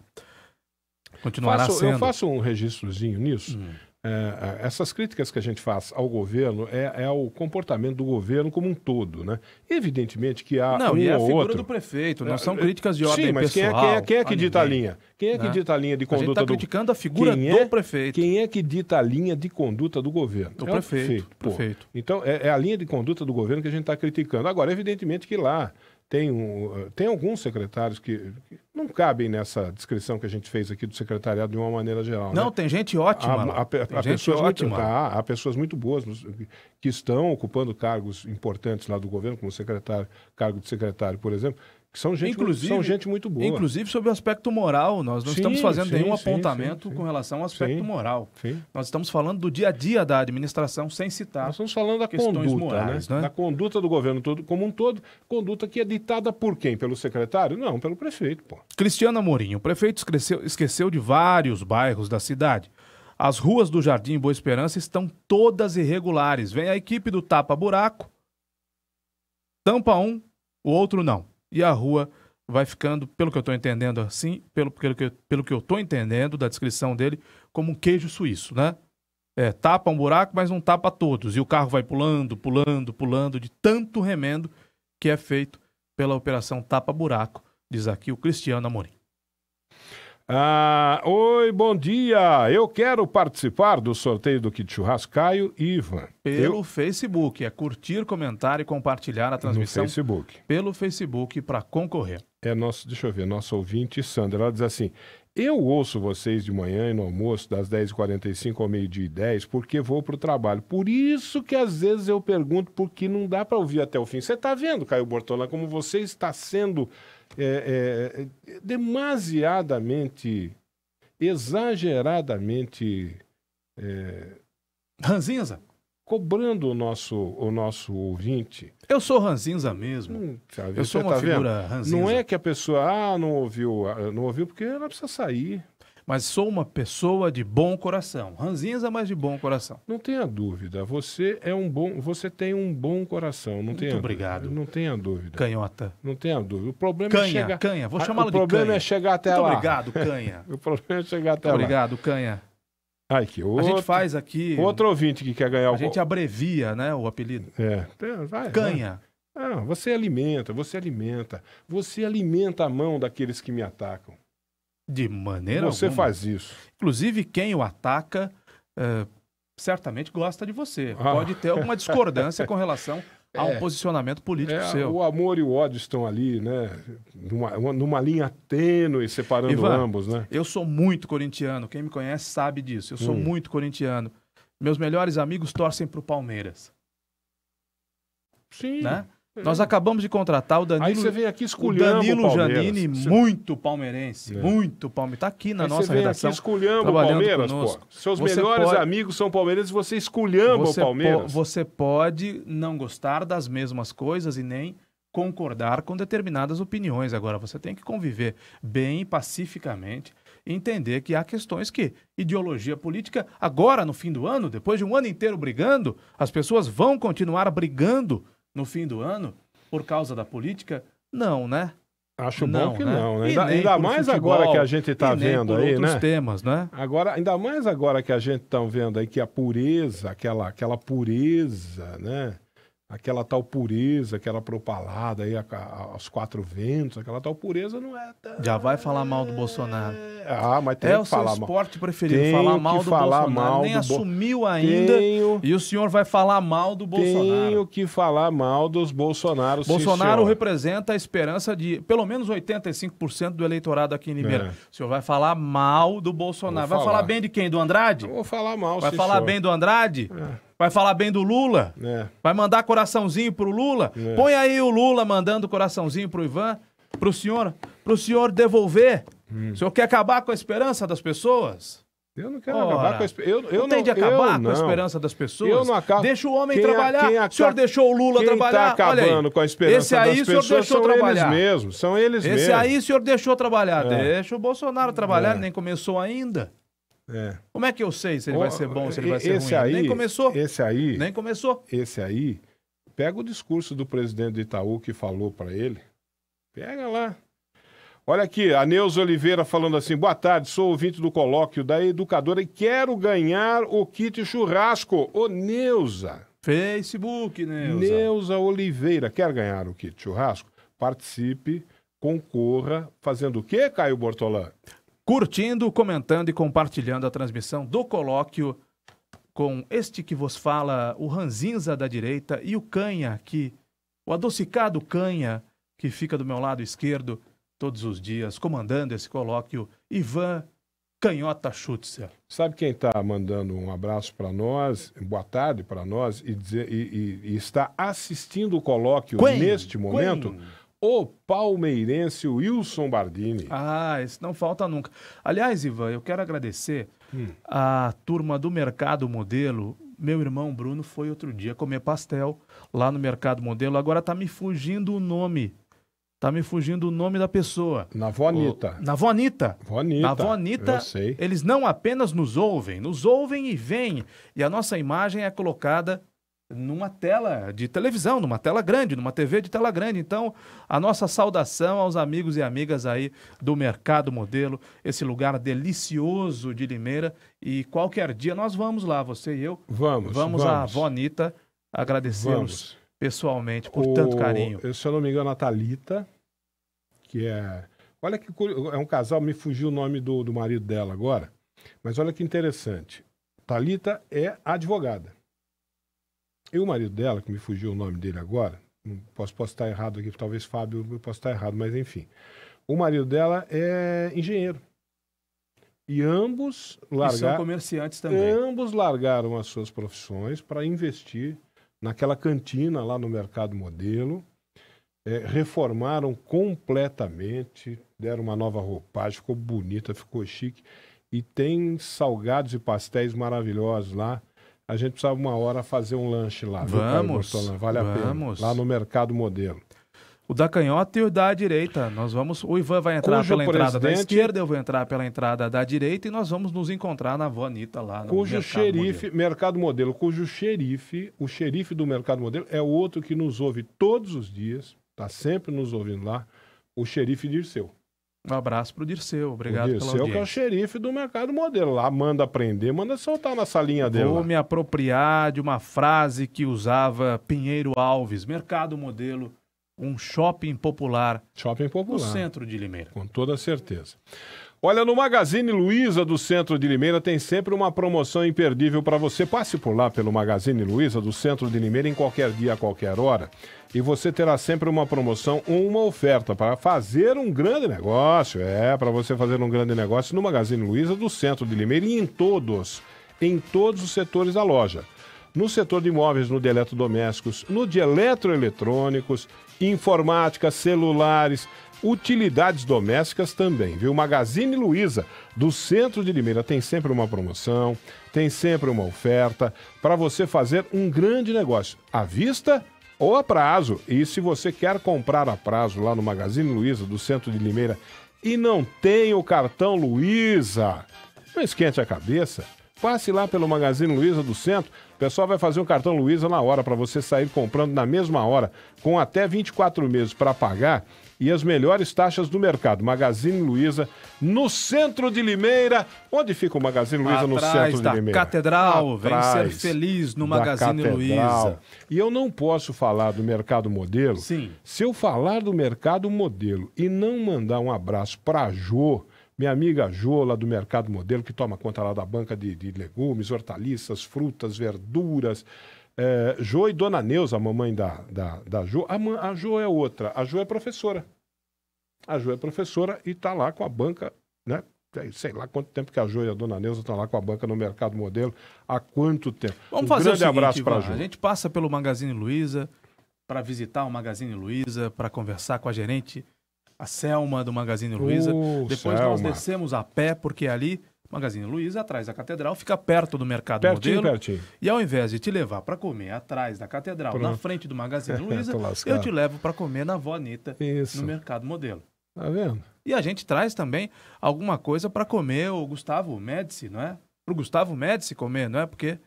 Continuará faço, sendo. Eu faço um registrozinho nisso. Hum é, é, essas críticas que a gente faz ao governo é, é o comportamento do governo como um todo, né? Evidentemente que há não, um e é a figura outro... do prefeito, não é, são é, críticas de ordem Sim, mas pessoal. Quem é, quem é, quem é que dita a linha? Quem é que né? dita a linha de conduta a gente tá do criticando a figura quem do é, prefeito. Quem é que dita a linha de conduta do governo? O é prefeito. O prefeito. prefeito. Então é, é a linha de conduta do governo que a gente está criticando. Agora, evidentemente que lá tem, um, eh, tem alguns secretários que, que, não cabem nessa descrição que a gente fez aqui do secretariado de uma maneira geral. Não, né? tem gente ótima. Há, há, tem há gente pessoas ótima. Muito, há, tá, há, pessoas muito boas que estão ocupando cargos importantes lá do governo, como secretário, cargo de secretário, por exemplo, são gente, inclusive, são gente muito boa. Inclusive sobre o aspecto moral, nós não sim, estamos fazendo sim, nenhum sim, apontamento com relação ao aspecto moral. Nós estamos falando do dia a dia da administração, sem citar. Nós estamos falando da conduta, né? morais, né? Né? da conduta do governo todo, como um todo, conduta que é ditada por quem? Pelo secretário? Não, pelo prefeito. Pô. Cristiano Morinho, o prefeito esqueceu, esqueceu de vários bairros da cidade. As ruas do Jardim Boa Esperança estão todas irregulares. Vem a equipe do tapa buraco, tampa um, o outro não e a rua vai ficando, pelo que eu estou entendendo assim, pelo, pelo, que, pelo que eu estou entendendo da descrição dele, como um queijo suíço, né? É, tapa um buraco, mas não tapa todos. E o carro vai pulando, pulando, pulando, de tanto remendo que é feito pela Operação Tapa Buraco, diz aqui o Cristiano Amorim. Ah, oi, bom dia. Eu quero participar do sorteio do kit churrasco Caio Ivan. Pelo Eu... Facebook, é curtir, comentar e compartilhar a transmissão. No Facebook. Pelo Facebook para concorrer é nosso, deixa eu ver, nosso ouvinte, Sandra. Ela diz assim: Eu ouço vocês de manhã e no almoço, das 10h45 ao meio-dia e 10, porque vou para o trabalho. Por isso que às vezes eu pergunto por que não dá para ouvir até o fim. Você está vendo, Caio Bortola, como você está sendo é, é, é demasiadamente, exageradamente. É... Ranzinza? cobrando o nosso, o nosso ouvinte. Eu sou ranzinza mesmo. Hum, tá eu sou uma tá figura vendo? ranzinza. Não é que a pessoa ah, não ouviu, ah, não ouviu porque ela precisa sair. Mas sou uma pessoa de bom coração. Ranzinza, mas de bom coração. Não tenha dúvida, você é um bom, você tem um bom coração, não Muito tenha obrigado. não tenha dúvida. Canhota. Não tenha dúvida. O problema é canha, é chegar Canha, vou chamá-lo de Canha. O problema é chegar até Muito lá. obrigado, Canha. o problema é chegar até Muito lá. Obrigado, Canha. Ai, que outro, a gente faz aqui. Outro ouvinte que quer ganhar o. A gente abrevia, né, o apelido. É. Vai, Canha. Vai. Ah, você alimenta, você alimenta. Você alimenta a mão daqueles que me atacam. De maneira Você alguma. faz isso. Inclusive, quem o ataca eh, certamente gosta de você. Ah. Pode ter alguma discordância com relação há um é. posicionamento político é, seu. O amor e o ódio estão ali, né? Numa, uma, numa linha tênue, separando Ivan, ambos, né? Eu sou muito corintiano. Quem me conhece sabe disso. Eu sou hum. muito corintiano. Meus melhores amigos torcem para o Palmeiras. Sim. Né? Nós acabamos de contratar o Danilo. Aí você veio aqui o Danilo Janine, você... muito palmeirense, é. muito palmeirense. Tá aqui na Aí nossa você vem redação. Aqui esculhamba o Palmeiras, pô. Seus você melhores pode... amigos são palmeirenses, você esculhamba o Palmeiras. Po você pode não gostar das mesmas coisas e nem concordar com determinadas opiniões. Agora, você tem que conviver bem pacificamente entender que há questões que ideologia política, agora no fim do ano, depois de um ano inteiro brigando, as pessoas vão continuar brigando no fim do ano por causa da política? Não, né? Acho não, bom que né? não, né? Ainda, ainda mais futebol, agora que a gente está vendo aí, né? temas, né? Agora, ainda mais agora que a gente está vendo aí que a pureza, aquela, aquela pureza, né? aquela tal pureza, aquela propalada aí a, a, aos quatro ventos, aquela tal pureza não é. Já vai falar mal do Bolsonaro. É, ah, mas tem é que falar mal. É o seu esporte preferido, tem falar mal do falar Bolsonaro. Mal Nem do assumiu ainda Tenho... e o senhor vai falar mal do Bolsonaro. Tenho que falar mal dos Bolsonaros. Bolsonaro sim, representa a esperança de pelo menos 85% do eleitorado aqui em Limeira. É. O senhor vai falar mal do Bolsonaro. Vou vai falar. falar. bem de quem? Do Andrade? Eu vou falar mal, Vai falar senhor. bem do Andrade? É. Vai falar bem do Lula? É. Vai mandar coraçãozinho pro Lula? É. Põe aí o Lula mandando coraçãozinho pro Ivan, pro senhor, pro senhor devolver. Hum. O senhor quer acabar com a esperança das pessoas? Eu não quero Ora, acabar com a esperança. Eu, eu não tem de acabar com a esperança das pessoas. Eu não acabo. Deixa o homem quem trabalhar. A, a, o senhor deixou o Lula quem tá trabalhar. Tá acabando com a esperança Esse aí das o senhor pessoas deixou são trabalhar. eles mesmos. São eles Esse mesmos. aí o senhor deixou trabalhar. É. Deixa o Bolsonaro trabalhar, é. nem começou ainda. É. Como é que eu sei se ele vai ser bom, se ele vai ser esse ruim? Aí, nem começou. Esse aí. Nem começou. Esse aí. Pega o discurso do presidente do Itaú que falou para ele. Pega lá. Olha aqui, a Neuza Oliveira falando assim: boa tarde, sou ouvinte do colóquio da educadora e quero ganhar o kit churrasco. Ô, Neuza. Facebook, Neuza. Neuza Oliveira, quer ganhar o kit churrasco? Participe, concorra, fazendo o quê, Caio Bortolã? curtindo, comentando e compartilhando a transmissão do colóquio com este que vos fala, o Ranzinza da direita e o Canha, o adocicado Canha, que fica do meu lado esquerdo todos os dias, comandando esse colóquio, Ivan Canhota Schutzer. Sabe quem está mandando um abraço para nós, boa tarde para nós, e, dizer, e, e, e, está assistindo o colóquio Quen, neste momento? Quen o palmeirense Wilson Bardini. Ah, isso não falta nunca. Aliás, Ivan, eu quero agradecer hum. turma do Mercado Modelo. Meu irmão Bruno foi outro dia comer pastel lá no Mercado Modelo. Agora tá me fugindo o nome. Tá me fugindo o nome da pessoa. Na Vonita. O... Na Vonita. Vonita. Na Vonita. Eles não apenas nos ouvem, nos ouvem e vêm. E a nossa imagem é colocada numa tela de televisão, numa tela grande, numa TV de tela grande. Então, a nossa saudação aos amigos e amigas aí do Mercado Modelo, esse lugar delicioso de Limeira. E qualquer dia nós vamos lá, você e eu. Vamos. Vamos, vamos. à Vonita agradecê-los pessoalmente por o, tanto carinho. Eu, se eu não me engano, a Thalita, que é. Olha que é um casal, me fugiu o nome do, do marido dela agora, mas olha que interessante. Talita é advogada. E o marido dela, que me fugiu o nome dele agora, posso, posso estar errado aqui, talvez Fábio, eu posso estar errado, mas enfim. O marido dela é engenheiro. E ambos largaram. são comerciantes também. Ambos largaram as suas profissões para investir naquela cantina lá no Mercado Modelo. É, reformaram completamente, deram uma nova roupagem, ficou bonita, ficou chique. E tem salgados e pastéis maravilhosos lá. A gente precisava uma hora fazer um lanche lá. Vamos. Viu, vale vamos. a pena. Lá no Mercado Modelo. O da canhota e o da direita. Nós vamos. O Ivan vai entrar cujo pela entrada da esquerda, eu vou entrar pela entrada da direita e nós vamos nos encontrar na Vanita lá no cujo mercado xerife, modelo. mercado modelo, cujo xerife, o xerife do mercado modelo é o outro que nos ouve todos os dias, Está sempre nos ouvindo lá, o xerife Dirceu. Um abraço para o Dirceu, obrigado o Dirceu pela audiência. que é o xerife do mercado modelo. Lá manda aprender, manda soltar na salinha dele. Vou me apropriar de uma frase que usava Pinheiro Alves: Mercado modelo, um shopping popular. Shopping popular. No centro de Limeira. Com toda certeza. Olha, no Magazine Luiza do centro de Limeira tem sempre uma promoção imperdível para você. Passe por lá pelo Magazine Luiza do centro de Limeira em qualquer dia, a qualquer hora. E você terá sempre uma promoção ou uma oferta para fazer um grande negócio. É, para você fazer um grande negócio no Magazine Luiza do centro de Limeira e em todos, em todos os setores da loja. No setor de imóveis, no de eletrodomésticos, no de eletroeletrônicos, informática, celulares utilidades domésticas também, viu? Magazine Luiza, do centro de Limeira, tem sempre uma promoção, tem sempre uma oferta para você fazer um grande negócio à vista ou a prazo. E se você quer comprar a prazo lá no Magazine Luiza, do centro de Limeira, e não tem o cartão Luiza, não esquente a cabeça. Passe lá pelo Magazine Luiza do Centro. O pessoal vai fazer um cartão Luiza na hora para você sair comprando na mesma hora, com até 24 meses para pagar e as melhores taxas do mercado. Magazine Luiza, no centro de Limeira. Onde fica o Magazine Luiza Atrás no centro da de Limeira? Catedral, Atrás vem ser feliz no Magazine Luiza. E eu não posso falar do mercado modelo. Sim. Se eu falar do mercado modelo e não mandar um abraço para Jô, minha amiga Jô, lá do Mercado Modelo, que toma conta lá da banca de, de legumes, hortaliças, frutas, verduras, é, e Dona Neuza, a mamãe da, da, da a, man, a é outra, a Jo é professora. A Jo é professora e está lá com a banca, né? É, sei lá quanto tempo que a Jo e a Dona Neuza estão lá com a banca no Mercado Modelo, há quanto tempo. Vamos um fazer grande o seguinte, abraço para a Jo. A gente passa pelo Magazine Luiza para visitar o Magazine Luiza, para conversar com a gerente, a Selma do Magazine Luiza. Depois Selma. nós descemos a pé, porque ali Magazine Luiza, atrás da catedral, fica perto do mercado pertinho, modelo. Pertinho. E ao invés de te levar para comer atrás da catedral, Pronto. na frente do Magazine Luiza, eu te levo para comer na Vonita, no mercado modelo. Tá vendo? E a gente traz também alguma coisa para comer o Gustavo Médici, não é? Pro Gustavo Médici comer, não é? Porque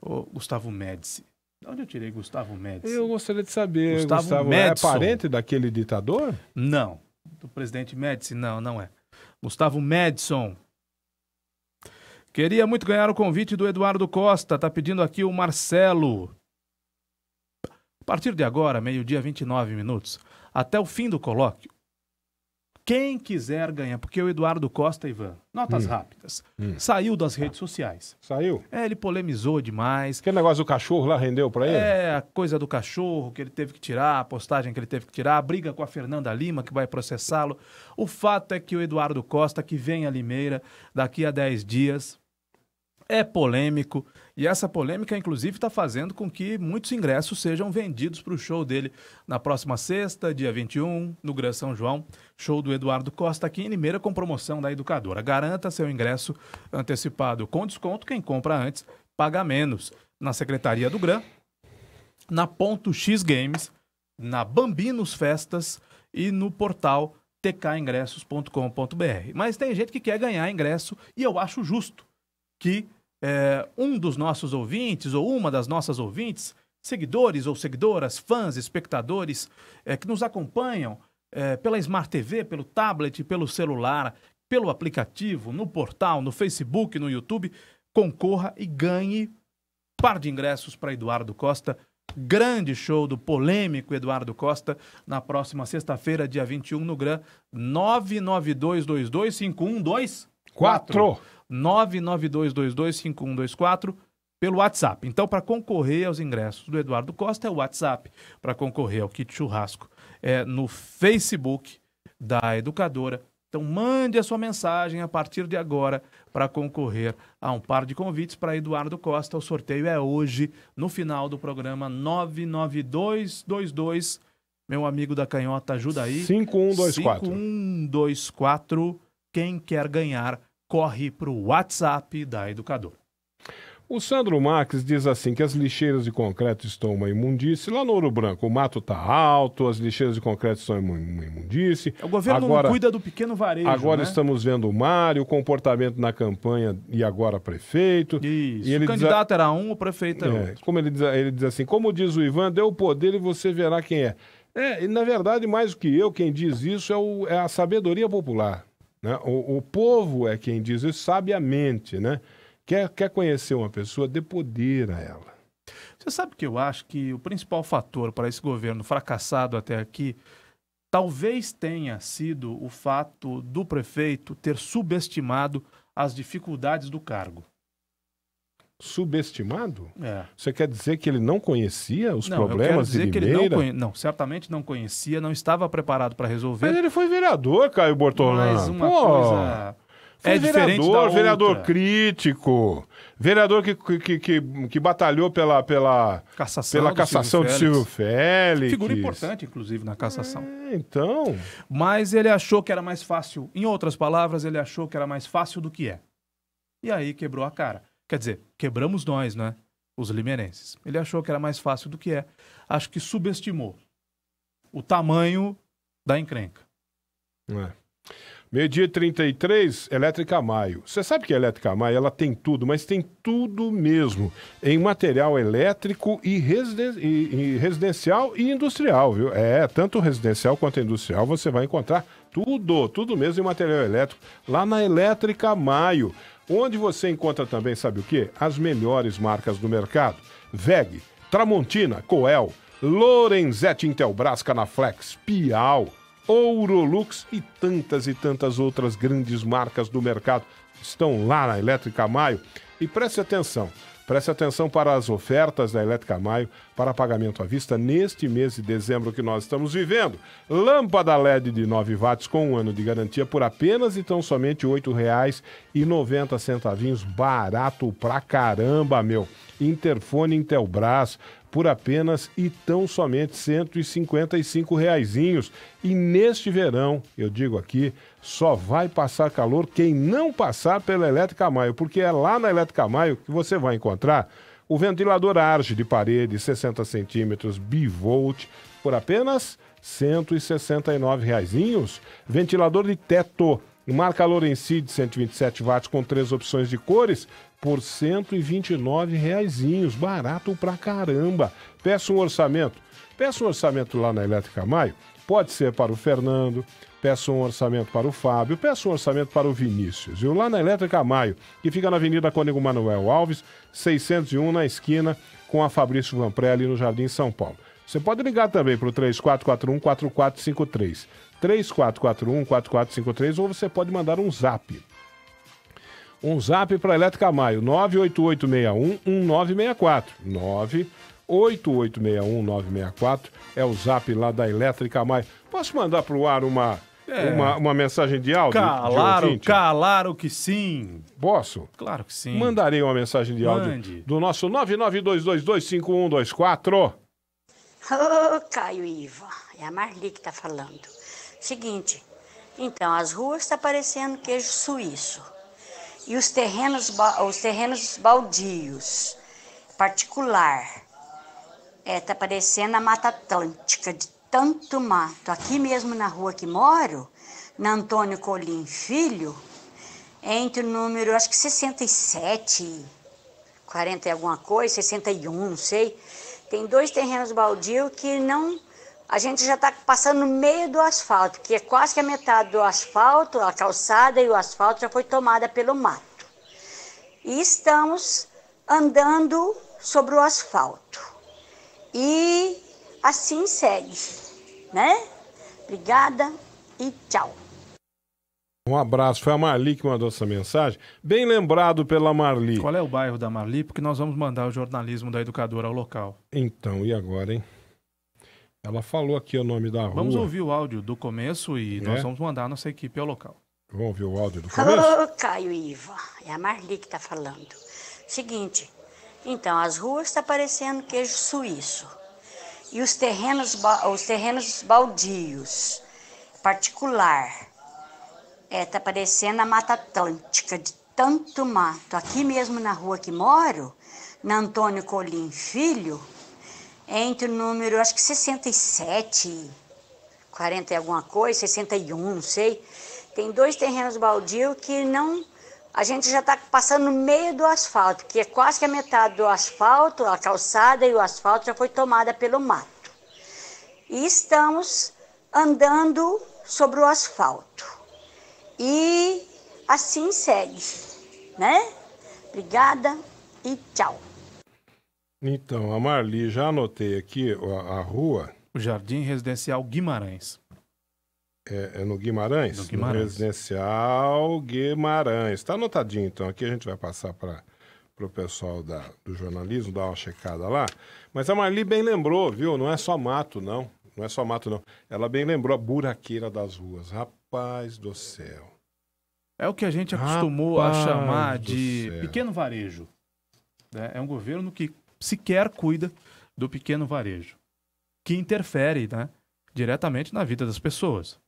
o Gustavo Médici. De onde eu tirei Gustavo Médici? Eu gostaria de saber. Gustavo, Gustavo é parente daquele ditador? Não. Do presidente Médici? Não, não é. Gustavo Madison Queria muito ganhar o convite do Eduardo Costa, tá pedindo aqui o Marcelo. A partir de agora, meio-dia 29 minutos, até o fim do colóquio, quem quiser ganhar, porque o Eduardo Costa, Ivan, notas hum. rápidas, hum. saiu das redes sociais. Saiu? É, ele polemizou demais. Aquele negócio do cachorro lá rendeu pra ele? É, a coisa do cachorro que ele teve que tirar, a postagem que ele teve que tirar, a briga com a Fernanda Lima, que vai processá-lo. O fato é que o Eduardo Costa, que vem a Limeira daqui a 10 dias, é polêmico. E essa polêmica, inclusive, está fazendo com que muitos ingressos sejam vendidos para o show dele na próxima sexta, dia 21, no Gran São João. Show do Eduardo Costa aqui em Limeira com promoção da educadora. Garanta seu ingresso antecipado com desconto. Quem compra antes paga menos. Na Secretaria do Gran, na Ponto X Games, na Bambinos Festas e no portal tkingressos.com.br. Mas tem gente que quer ganhar ingresso e eu acho justo que é, um dos nossos ouvintes ou uma das nossas ouvintes, seguidores ou seguidoras, fãs, espectadores é, que nos acompanham é, pela Smart TV, pelo tablet, pelo celular, pelo aplicativo, no portal, no Facebook, no YouTube, concorra e ganhe par de ingressos para Eduardo Costa. Grande show do polêmico Eduardo Costa na próxima sexta-feira, dia 21, no GRAM 992225112. Quatro. 5124 pelo WhatsApp. Então, para concorrer aos ingressos do Eduardo Costa é o WhatsApp. Para concorrer ao kit churrasco é no Facebook da educadora. Então, mande a sua mensagem a partir de agora para concorrer a um par de convites para Eduardo Costa. O sorteio é hoje, no final do programa 99222. Meu amigo da canhota, ajuda aí. 5124. 5124 quem quer ganhar, corre para o WhatsApp da educadora. O Sandro Marques diz assim que as lixeiras de concreto estão uma imundice. Lá no Ouro Branco, o mato está alto, as lixeiras de concreto estão uma imundice. O governo agora, não cuida do pequeno varejo. Agora né? estamos vendo o Mário, o comportamento na campanha e agora prefeito. Isso. E ele o candidato era um, o prefeito era é, outro. Como ele diz, ele diz assim, como diz o Ivan, dê o poder e você verá quem é. É, e na verdade, mais do que eu, quem diz isso é, o, é a sabedoria popular. Né? O, o, povo é quem diz isso sabiamente, né? Quer, quer conhecer uma pessoa, dê poder a ela. Você sabe que eu acho que o principal fator para esse governo fracassado até aqui talvez tenha sido o fato do prefeito ter subestimado as dificuldades do cargo subestimado? É. Você quer dizer que ele não conhecia os não, problemas de Limeira? Não, conhe... não, certamente não conhecia, não estava preparado para resolver. Mas ele foi vereador, Caio Bortolã. Mais uma Pô, coisa... é vereador, vereador crítico, vereador que, que, que, que batalhou pela, pela cassação, pela cassação do Silvio, Silvio Félix. Figura importante, inclusive, na cassação. É, então. Mas ele achou que era mais fácil, em outras palavras, ele achou que era mais fácil do que é. E aí quebrou a cara. Quer dizer, quebramos nós, né? Os limerenses. Ele achou que era mais fácil do que é. Acho que subestimou o tamanho da encrenca. É. Meio-dia 33, Elétrica Maio. Você sabe que a Elétrica Maio ela tem tudo, mas tem tudo mesmo em material elétrico e, residen e, e residencial e industrial, viu? É, tanto residencial quanto industrial você vai encontrar tudo, tudo mesmo em material elétrico lá na Elétrica Maio onde você encontra também, sabe o quê? As melhores marcas do mercado. VEG, Tramontina, Coel, Lorenzetti Intelbras, Canaflex, Piau, Ourolux e tantas e tantas outras grandes marcas do mercado estão lá na Elétrica Maio. E preste atenção, Preste atenção para as ofertas da Elétrica Maio para pagamento à vista neste mês de dezembro que nós estamos vivendo. Lâmpada LED de 9 watts com um ano de garantia por apenas e tão somente R$ 8,90. Barato pra caramba, meu. Interfone Intelbras, por apenas e tão somente R$ 155. Reaisinhos. E neste verão, eu digo aqui, só vai passar calor quem não passar pela Elétrica Maio, porque é lá na Elétrica Maio que você vai encontrar o ventilador Arge de parede 60 centímetros bivolt por apenas R$ 169,00. Ventilador de teto marca Lorenzi de 127 watts com três opções de cores por R$ 129,00, barato pra caramba. Peça um orçamento. Peça um orçamento lá na Elétrica Maio. Pode ser para o Fernando, peça um orçamento para o Fábio, peça um orçamento para o Vinícius. Viu? Lá na Elétrica Maio, que fica na Avenida Cônigo Manuel Alves, 601, na esquina com a Fabrício Vanprelli, no Jardim São Paulo. Você pode ligar também para o 3441-4453. 3441-4453 ou você pode mandar um zap um zap para a Elétrica Maio, 98861-1964. 98861-1964 é o zap lá da Elétrica Maio. Posso mandar para o ar uma, é. uma, uma mensagem de áudio? Claro, claro que sim. Posso? Claro que sim. Mandarei uma mensagem de áudio Mande. do nosso 992225124. Ô, oh, Caio Iva, é a Marli que está falando. Seguinte, então, as ruas estão tá parecendo queijo suíço e os terrenos, os terrenos baldios, particular. É, tá parecendo a Mata Atlântica, de tanto mato. Aqui mesmo na rua que moro, na Antônio Colim Filho, é entre o número, acho que 67, 40 e alguma coisa, 61, não sei. Tem dois terrenos baldios que não a gente já está passando no meio do asfalto, que é quase que a metade do asfalto, a calçada e o asfalto já foi tomada pelo mato. E estamos andando sobre o asfalto. E assim segue, né? Obrigada e tchau. Um abraço. Foi a Marli que mandou essa mensagem. Bem lembrado pela Marli. Qual é o bairro da Marli? Porque nós vamos mandar o jornalismo da educadora ao local. Então, e agora, hein? Ela falou aqui o nome da rua. Vamos ouvir o áudio do começo e é? nós vamos mandar a nossa equipe ao é local. Vamos ouvir o áudio do começo? Ô, Caio Iva, é a Marli que está falando. Seguinte, então, as ruas estão tá parecendo queijo suíço. E os terrenos, os terrenos baldios, particular, é, tá parecendo a Mata Atlântica, de tanto mato. Aqui mesmo na rua que moro, na Antônio Colim Filho, entre o número, acho que 67, 40 e alguma coisa, 61, não sei. Tem dois terrenos baldio que não. A gente já está passando no meio do asfalto, que é quase que a metade do asfalto, a calçada e o asfalto já foi tomada pelo mato. E estamos andando sobre o asfalto. E assim segue, né? Obrigada e tchau. Então, a Marli, já anotei aqui a, a rua. O Jardim Residencial Guimarães. É, é no Guimarães? No Guimarães. No Residencial Guimarães. Está anotadinho, então. Aqui a gente vai passar para para o pessoal da, do jornalismo dar uma checada lá. Mas a Marli bem lembrou, viu? Não é só mato, não. Não é só mato, não. Ela bem lembrou a buraqueira das ruas. Rapaz do céu. É o que a gente acostumou Rapaz a chamar de céu. pequeno varejo. Né? É um governo que sequer cuida do pequeno varejo, que interfere né, diretamente na vida das pessoas.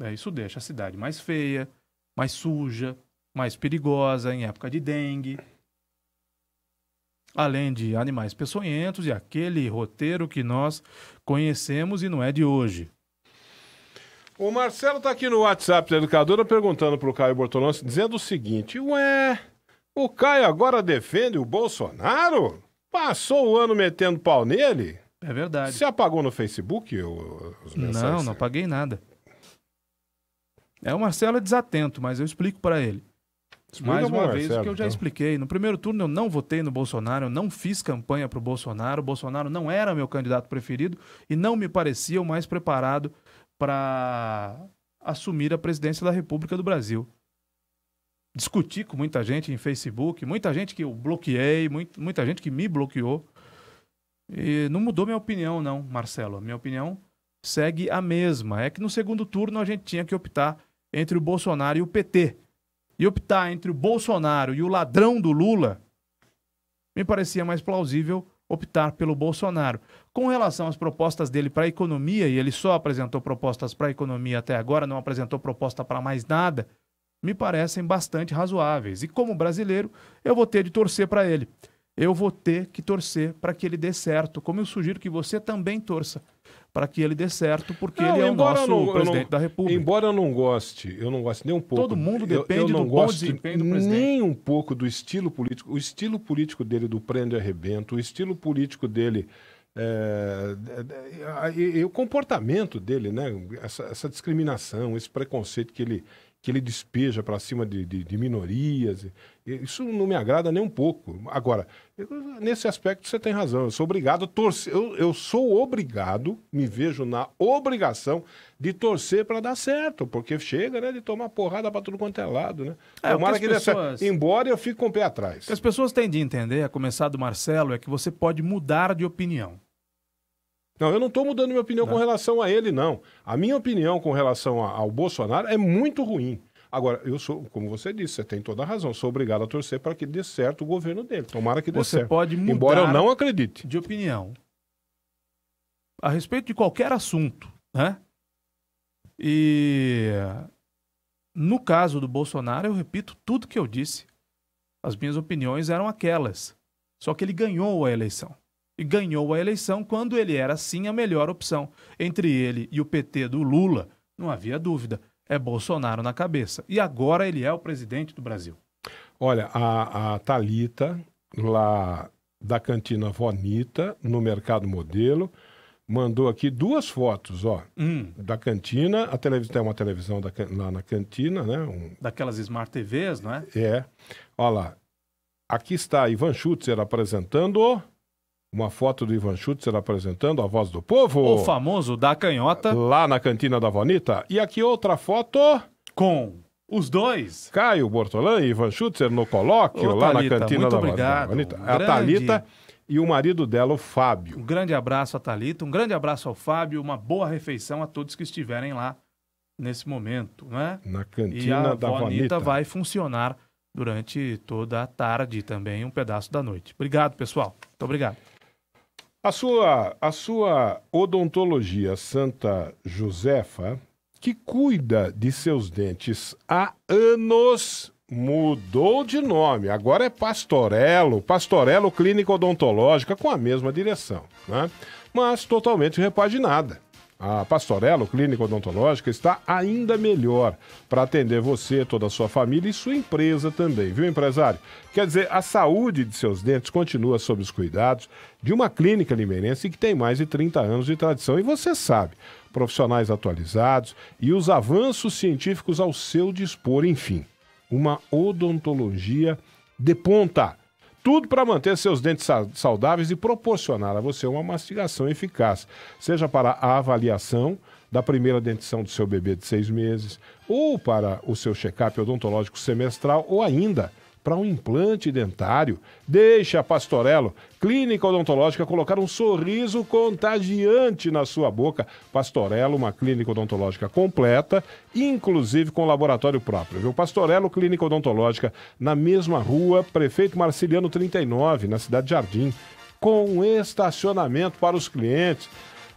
É, isso deixa a cidade mais feia, mais suja, mais perigosa em época de dengue. Além de animais peçonhentos e aquele roteiro que nós conhecemos e não é de hoje. O Marcelo está aqui no WhatsApp da educadora perguntando para o Caio Bortolão, dizendo o seguinte: Ué, o Caio agora defende o Bolsonaro? Passou o ano metendo pau nele? É verdade. Você apagou no Facebook eu, os mensagens? Não, não apaguei nada. É o Marcelo é desatento, mas eu explico para ele. Explica Mais uma Marcelo, vez, o que eu já então. expliquei. No primeiro turno eu não votei no Bolsonaro, eu não fiz campanha para o Bolsonaro. O Bolsonaro não era meu candidato preferido e não me parecia o mais preparado para assumir a presidência da República do Brasil discuti com muita gente em Facebook, muita gente que eu bloqueei, muito, muita gente que me bloqueou. E não mudou minha opinião, não, Marcelo. Minha opinião segue a mesma. É que no segundo turno a gente tinha que optar entre o Bolsonaro e o PT. E optar entre o Bolsonaro e o ladrão do Lula, me parecia mais plausível optar pelo Bolsonaro. Com relação às propostas dele para a economia, e ele só apresentou propostas para a economia até agora, não apresentou proposta para mais nada me parecem bastante razoáveis. E como brasileiro, eu vou ter de torcer para ele. Eu vou ter que torcer para que ele dê certo, como eu sugiro que você também torça para que ele dê certo, porque não, ele é o nosso não, presidente não, da República. Embora eu não goste, eu não gosto nem um pouco. Todo mundo depende eu, eu do bom desempenho do presidente. Nem um pouco do estilo político. O estilo político dele do prende arrebento, o estilo político dele. É, é, é o comportamento dele, né? essa, essa discriminação, esse preconceito que ele, que ele despeja para cima de, de, de, minorias. Isso não me agrada nem um pouco. Agora, eu, nesse aspecto você tem razão. Eu sou obrigado a torcer. Eu, eu sou obrigado, me vejo na obrigação de torcer para dar certo, porque chega né, de tomar porrada para tudo quanto é lado. Né? É, Tomara que, que pessoas... dê certo. Embora eu fique com o pé atrás. O que as pessoas têm de entender, a começar do Marcelo, é que você pode mudar de opinião. Não, eu não estou mudando minha opinião não. com né? relação a ele, não. A minha opinião com relação a, ao Bolsonaro é muito ruim. Agora, eu sou, como você disse, você tem toda a razão, sou obrigado a torcer para que dê certo o governo dele. Tomara que dê você certo. Pode mudar Embora eu não acredite. De opinião. A respeito de qualquer assunto, né? E no caso do Bolsonaro, eu repito tudo que eu disse. As minhas opiniões eram aquelas. Só que ele ganhou a eleição e ganhou a eleição quando ele era sim a melhor opção. Entre ele e o PT do Lula, não havia dúvida, é Bolsonaro na cabeça. E agora ele é o presidente do Brasil. Olha, a, a Talita lá da cantina Vonita, no Mercado Modelo, mandou aqui duas fotos, ó, hum. da cantina, a televisão tem uma televisão da, lá na cantina, né? Um... Daquelas Smart TVs, não é? É. Olha lá. Aqui está Ivan Schutzer apresentando uma foto do Ivan Schutzer apresentando a voz do povo. O famoso da canhota. Lá na cantina da Vonita. E aqui outra foto. Com os dois. Caio Bortolã e Ivan Schutzer no colóquio, Ô, lá Thalita, na cantina da obrigado. Vonita. Um a grande... Thalita e o marido dela, o Fábio. Um grande abraço a Thalita, um grande abraço ao Fábio, uma boa refeição a todos que estiverem lá nesse momento, né? Na cantina da Vonita. Vonita vai funcionar durante toda a tarde também, um pedaço da noite. Obrigado, pessoal. Muito obrigado. A sua, a sua odontologia Santa Josefa, que cuida de seus dentes há anos, mudou de nome. Agora é Pastorello, Pastorello Clínica Odontológica, com a mesma direção, né? mas totalmente repaginada. A Pastorello Clínica Odontológica está ainda melhor para atender você, toda a sua família e sua empresa também, viu, empresário? Quer dizer, a saúde de seus dentes continua sob os cuidados de uma clínica limeirense que tem mais de 30 anos de tradição. E você sabe, profissionais atualizados e os avanços científicos ao seu dispor, enfim, uma odontologia de ponta tudo para manter seus dentes saudáveis e proporcionar a você uma mastigação eficaz, seja para a avaliação da primeira dentição do seu bebê de seis meses, ou para o seu check-up odontológico semestral, ou ainda para um implante dentário. Deixe a Pastorello, clínica odontológica, colocar um sorriso contagiante na sua boca. Pastorello, uma clínica odontológica completa, inclusive com laboratório próprio. Viu? Pastorello, clínica odontológica, na mesma rua, Prefeito Marciliano 39, na Cidade Jardim, com estacionamento para os clientes.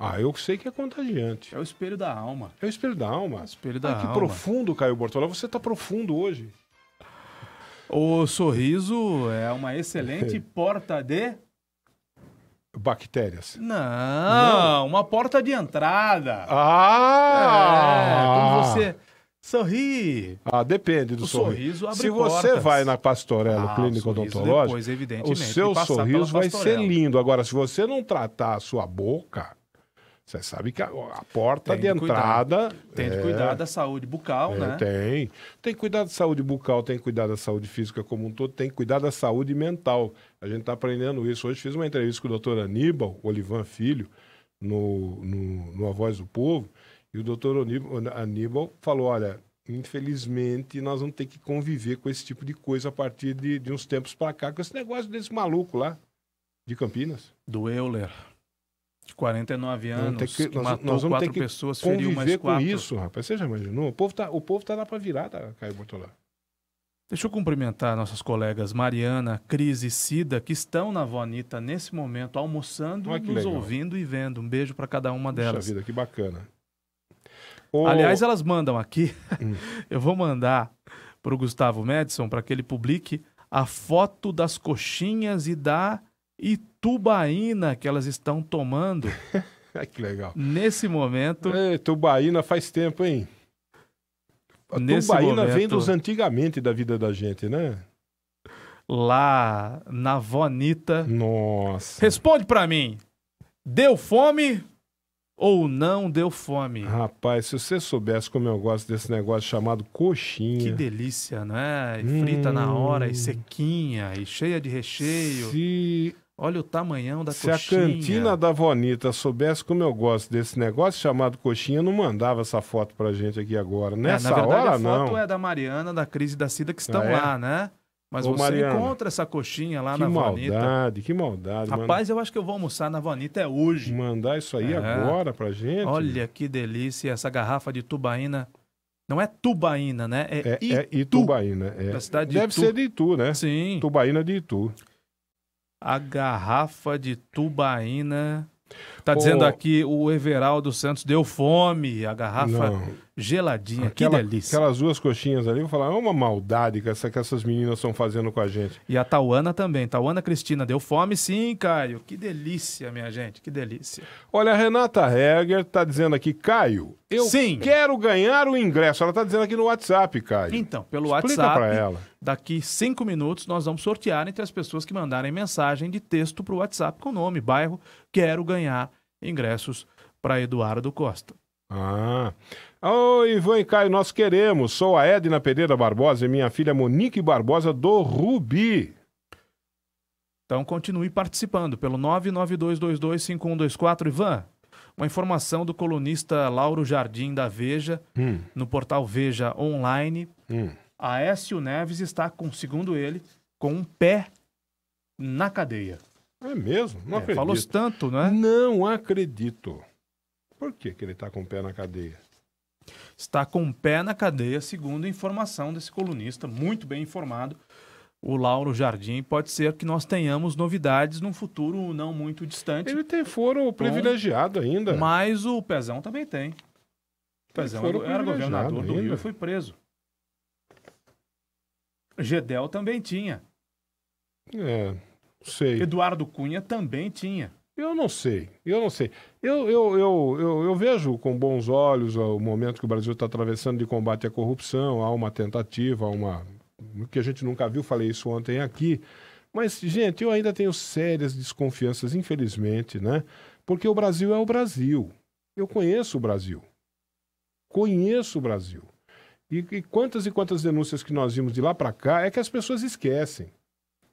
Ah, eu sei que é contagiante. É o espelho da alma. É o espelho da alma. É o espelho da ah, alma. Que profundo, Caio Bortola. Você está profundo hoje. O sorriso é uma excelente porta de bactérias. Não, Não, uma porta de entrada. Ah! É, você sorri. Ah, depende do o sorriso. sorriso abre Se portas. você vai na Pastorela ah, Clínica Odontológica, depois, o seu sorriso vai ser lindo. Agora, se você não tratar a sua boca, você sabe que a, a porta tem de entrada. Tem é, de cuidar é. da saúde bucal, é, né? Tem. Tem que cuidar da saúde bucal, tem que cuidar da saúde física como um todo, tem que cuidar da saúde mental. A gente está aprendendo isso. Hoje fiz uma entrevista com o doutor Aníbal Olivan Filho, no, no, no A Voz do Povo, e o doutor Aníbal falou: olha, infelizmente nós vamos ter que conviver com esse tipo de coisa a partir de, de uns tempos para cá, com esse negócio desse maluco lá de Campinas. Do Euler. 49 anos, vamos que, que nós, matou nós vamos quatro ter que pessoas, feriu mais quatro. com isso, rapaz. Você já imaginou? O povo tá, o povo tá lá para virar, tá, Caio Bortolá. Deixa eu cumprimentar nossas colegas Mariana, Cris e Cida, que estão na Vonita nesse momento, almoçando, nos legal. ouvindo e vendo. Um beijo para cada uma delas. Puxa vida, que bacana. Aliás, elas mandam aqui. Hum. eu vou mandar para o Gustavo Madison, para que ele publique a foto das coxinhas e da e tubaína que elas estão tomando. que legal. Nesse momento. É, Tubaína faz tempo, hein? A nesse Tubaína momento, vem dos antigamente da vida da gente, né? Lá na Vonita. Nossa. Responde para mim. Deu fome ou não deu fome? Rapaz, se você soubesse como eu gosto desse negócio chamado coxinha. Que delícia, né? E hum... frita na hora, e sequinha, e cheia de recheio. Se Olha o tamanhão da Se coxinha. Se a cantina da Vonita soubesse como eu gosto desse negócio chamado coxinha, não mandava essa foto pra gente aqui agora. É, Nessa é, na verdade, hora, a foto não. é da Mariana, da Cris e da Cida que estão ah, é? lá, né? Mas Ô, você Mariana, encontra essa coxinha lá na Vonita. Que maldade, que maldade. Rapaz, mano. eu acho que eu vou almoçar na Vonita é hoje. Mandar isso aí é. agora pra gente. Olha que delícia essa garrafa de tubaína. Não é Tubaína, né? É, é, é Itu, é Itubaína. É. Da cidade de Deve Itu. ser de Itu, né? Sim. Tubaína de Itu a garrafa de tubaína. Tá dizendo aqui, o Everaldo Santos deu fome, a garrafa não geladinha, Aquela, que delícia. Aquelas duas coxinhas ali, vou falar, é uma maldade que, essa, que essas meninas estão fazendo com a gente. E a Tauana também. Tauana Cristina, deu fome sim, Caio. Que delícia, minha gente, que delícia. Olha, a Renata Heger está dizendo aqui, Caio, eu sim. quero ganhar o ingresso. Ela está dizendo aqui no WhatsApp, Caio. Então, pelo Explica WhatsApp, ela. daqui cinco minutos nós vamos sortear entre as pessoas que mandarem mensagem de texto para o WhatsApp com nome, bairro, quero ganhar ingressos para Eduardo Costa. Ah, Oi, Ivan e Caio, nós queremos. Sou a Edna Pereira Barbosa e minha filha Monique Barbosa do Rubi. Então continue participando pelo 992225124. Ivan, uma informação do colunista Lauro Jardim da Veja, hum. no portal Veja Online. Hum. Aécio Neves está, com, segundo ele, com um pé na cadeia. É mesmo? Não é, acredito. Falou tanto, né? Não acredito. Por que, que ele está com o pé na cadeia? está com o pé na cadeia, segundo a informação desse colunista, muito bem informado, o Lauro Jardim. Pode ser que nós tenhamos novidades num futuro não muito distante. Ele tem foro privilegiado ainda. Mas o Pezão também tem. O Pezão era governador ainda. do Rio e foi preso. Gedel também tinha. É, sei. Eduardo Cunha também tinha. Eu não sei, eu não sei. Eu, eu, eu, eu, eu vejo com bons olhos o momento que o Brasil está atravessando de combate à corrupção, há uma tentativa, há uma. que a gente nunca viu, falei isso ontem aqui. Mas, gente, eu ainda tenho sérias desconfianças, infelizmente, né? Porque o Brasil é o Brasil. Eu conheço o Brasil. Conheço o Brasil. E, e quantas e quantas denúncias que nós vimos de lá para cá é que as pessoas esquecem.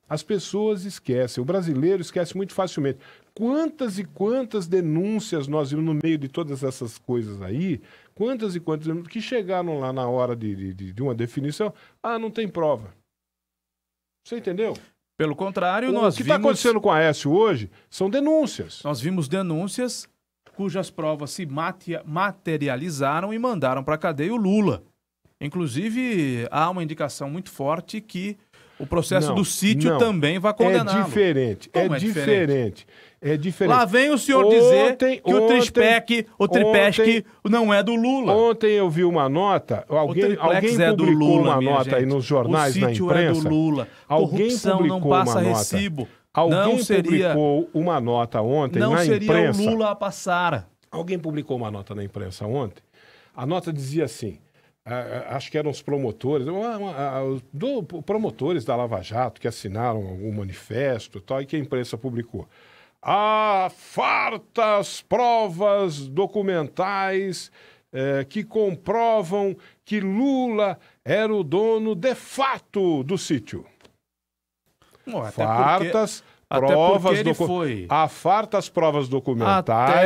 As pessoas esquecem, o brasileiro esquece muito facilmente. Quantas e quantas denúncias nós vimos no meio de todas essas coisas aí, quantas e quantas que chegaram lá na hora de, de, de uma definição, ah, não tem prova. Você entendeu? Pelo contrário, o nós O que está acontecendo com a S hoje são denúncias. Nós vimos denúncias cujas provas se materializaram e mandaram para a cadeia o Lula. Inclusive, há uma indicação muito forte que o processo não, do sítio não. também vai condenar. É diferente, é, é, diferente. É diferente. Lá vem o senhor ontem, dizer que ontem, o Trispec, o não é do Lula. Ontem eu vi uma nota, alguém, alguém é publicou Lula, uma nota gente. aí nos jornais, o na imprensa. É do Lula. Alguém Corrupção publicou não passa uma recibo. Nota. Alguém não seria, publicou uma nota ontem na imprensa. Não seria o Lula a passar. Alguém publicou uma nota na imprensa ontem. A nota dizia assim: acho que eram os promotores, a, os do, promotores da Lava Jato que assinaram o manifesto e tal, e que a imprensa publicou. Há fartas provas documentais é, que comprovam que Lula era o dono de fato do sítio. Bom, fartas. Porque provas do foi. Afarta as provas documentais.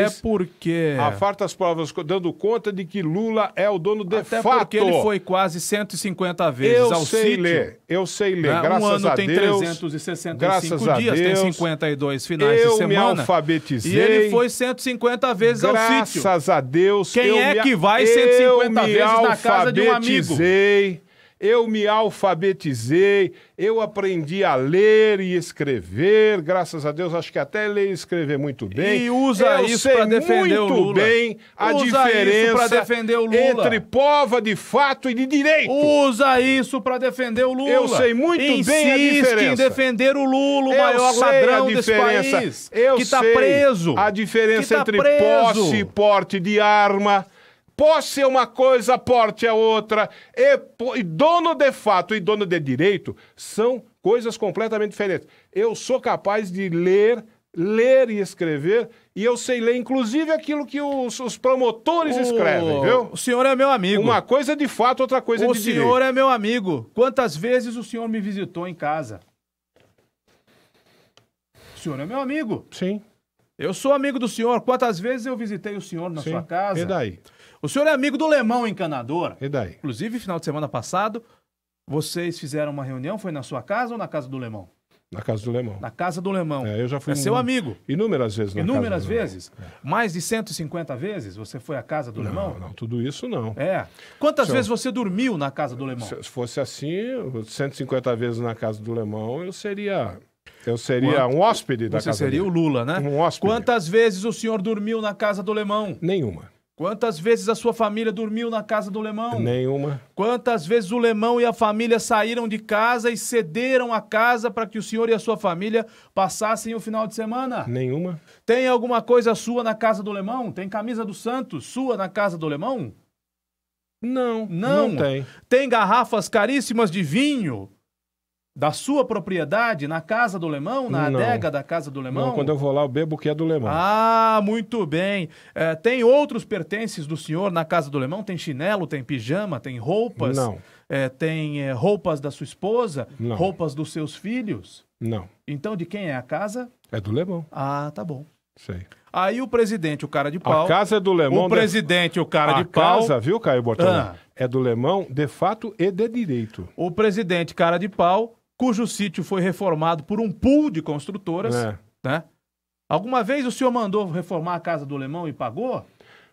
Até porque. Afarta as provas, dando conta de que Lula é o dono de Até fato. Porque ele foi quase 150 vezes eu ao sei sítio. Ler, eu sei ler, né? graças um ano a tem Deus. 365 graças dias, a Deus, tem 52 finais eu de semana. Eu me alfabetizei. E ele foi 150 vezes ao sítio. Graças a Deus. Quem é me... que vai 150 vezes na casa de um amigo? Eu me alfabetizei eu me alfabetizei, eu aprendi a ler e escrever, graças a Deus, acho que até ler e escrever muito bem. E usa eu isso para defender muito o Lula. bem a usa diferença para defender o Lula. entre prova de fato e de direito. Usa isso para defender o Lula. Eu sei muito Insiste bem a diferença. em defender o Lula, o maior ladrão desse país, eu que está preso. A diferença tá entre preso. posse e porte de arma. Posse é uma coisa, porte é outra. E, e dono de fato e dono de direito são coisas completamente diferentes. Eu sou capaz de ler ler e escrever, e eu sei ler inclusive aquilo que os, os promotores o... escrevem, viu? O senhor é meu amigo. Uma coisa de fato, outra coisa o de direito. O senhor é meu amigo. Quantas vezes o senhor me visitou em casa? O senhor é meu amigo. Sim. Eu sou amigo do senhor. Quantas vezes eu visitei o senhor na Sim. sua casa? E daí? O senhor é amigo do Lemão Encanador. E daí? Inclusive, final de semana passado, vocês fizeram uma reunião, foi na sua casa ou na casa do Lemão? Na casa do Lemão. Na casa do Lemão. É, eu já fui. É um... seu amigo. Inúmeras vezes. Na Inúmeras casa do vezes. Lemão. É. Mais de 150 vezes você foi à casa do não, Lemão? Não, tudo isso não. É. Quantas se vezes eu... você dormiu na casa do Lemão? Se fosse assim, 150 vezes na casa do Lemão, eu seria. Eu seria Quanto... um hóspede da você casa Você seria dele. o Lula, né? Um hóspede. Quantas vezes o senhor dormiu na casa do Lemão? Nenhuma. Quantas vezes a sua família dormiu na casa do Lemão? Nenhuma. Quantas vezes o Lemão e a família saíram de casa e cederam a casa para que o senhor e a sua família passassem o final de semana? Nenhuma. Tem alguma coisa sua na casa do Lemão? Tem camisa do Santos sua na casa do Lemão? Não, não, não tem. Tem garrafas caríssimas de vinho da sua propriedade, na casa do Lemão, na não. adega da casa do Lemão? Não, quando eu vou lá, eu bebo o que é do Lemão. Ah, muito bem. É, tem outros pertences do senhor na casa do Lemão? Tem chinelo, tem pijama, tem roupas? Não. É, tem é, roupas da sua esposa? Não. Roupas dos seus filhos? Não. Então, de quem é a casa? É do Lemão. Ah, tá bom. Sei. Aí o presidente, o cara de pau. A casa é do Lemão. O presidente, o cara de pau. A casa, viu, Caio Bortolã? Ah. É do Lemão, de fato e de direito. O presidente, cara de pau, cujo sítio foi reformado por um pool de construtoras, é. né? Alguma vez o senhor mandou reformar a casa do Lemão e pagou?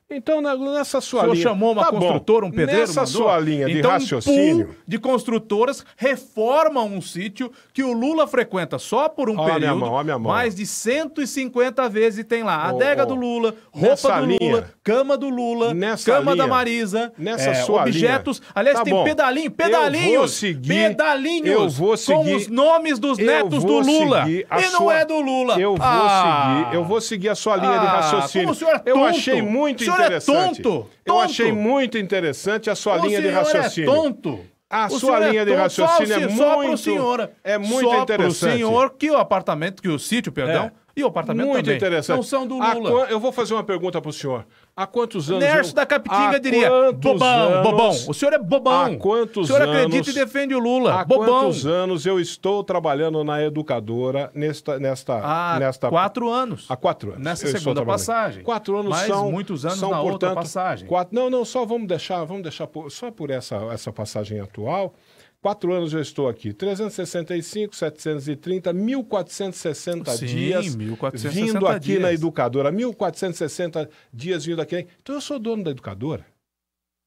Então, né, nessa sua linha. O senhor linha, chamou uma tá construtora, bom. um pedreiro? Nessa mandou? sua linha de então, raciocínio. Um de construtoras reformam um sítio que o Lula frequenta só por um ó período. Minha mão, ó minha mão. Mais de 150 vezes tem lá. adega do Lula, roupa nessa do Lula, cama do Lula, nessa cama linha. da Marisa. Nessa é, sua objetos. Linha. Aliás, tá tem bom. pedalinho, pedalinhos. Eu vou seguir, pedalinhos. Eu vou seguir. Com os nomes dos netos do Lula. E sua, não é do Lula. Eu vou ah, seguir. Eu vou seguir a sua linha ah, de raciocínio. Como o senhor é tonto. Eu achei muito é tonto, tonto. Eu achei muito interessante a sua o linha de é raciocínio. É tonto. A o sua é linha é de raciocínio só, é, é muito, só pro senhor, é muito só interessante. O senhor que o apartamento, que o sítio, perdão, é e o apartamento Muito também. interessante. Não são do Lula. Qu... Eu vou fazer uma pergunta para o senhor. Há quantos anos... Nerso eu... da Capitinga diria, bobão, anos... bobão. O senhor é bobão. Há quantos anos... O senhor anos... acredita e defende o Lula. Há bobão. quantos anos eu estou trabalhando na educadora nesta... nesta, há nesta... quatro anos. Há quatro anos. Nessa segunda passagem. Quatro anos Mas são... muitos anos são, na portanto, outra passagem. Quatro... Não, não, só vamos deixar, vamos deixar por... só por essa, essa passagem atual... Quatro anos eu estou aqui. 365, 730, 1460 Sim, dias 1460 vindo aqui dias. na educadora. 1460 dias vindo aqui. Então eu sou dono da educadora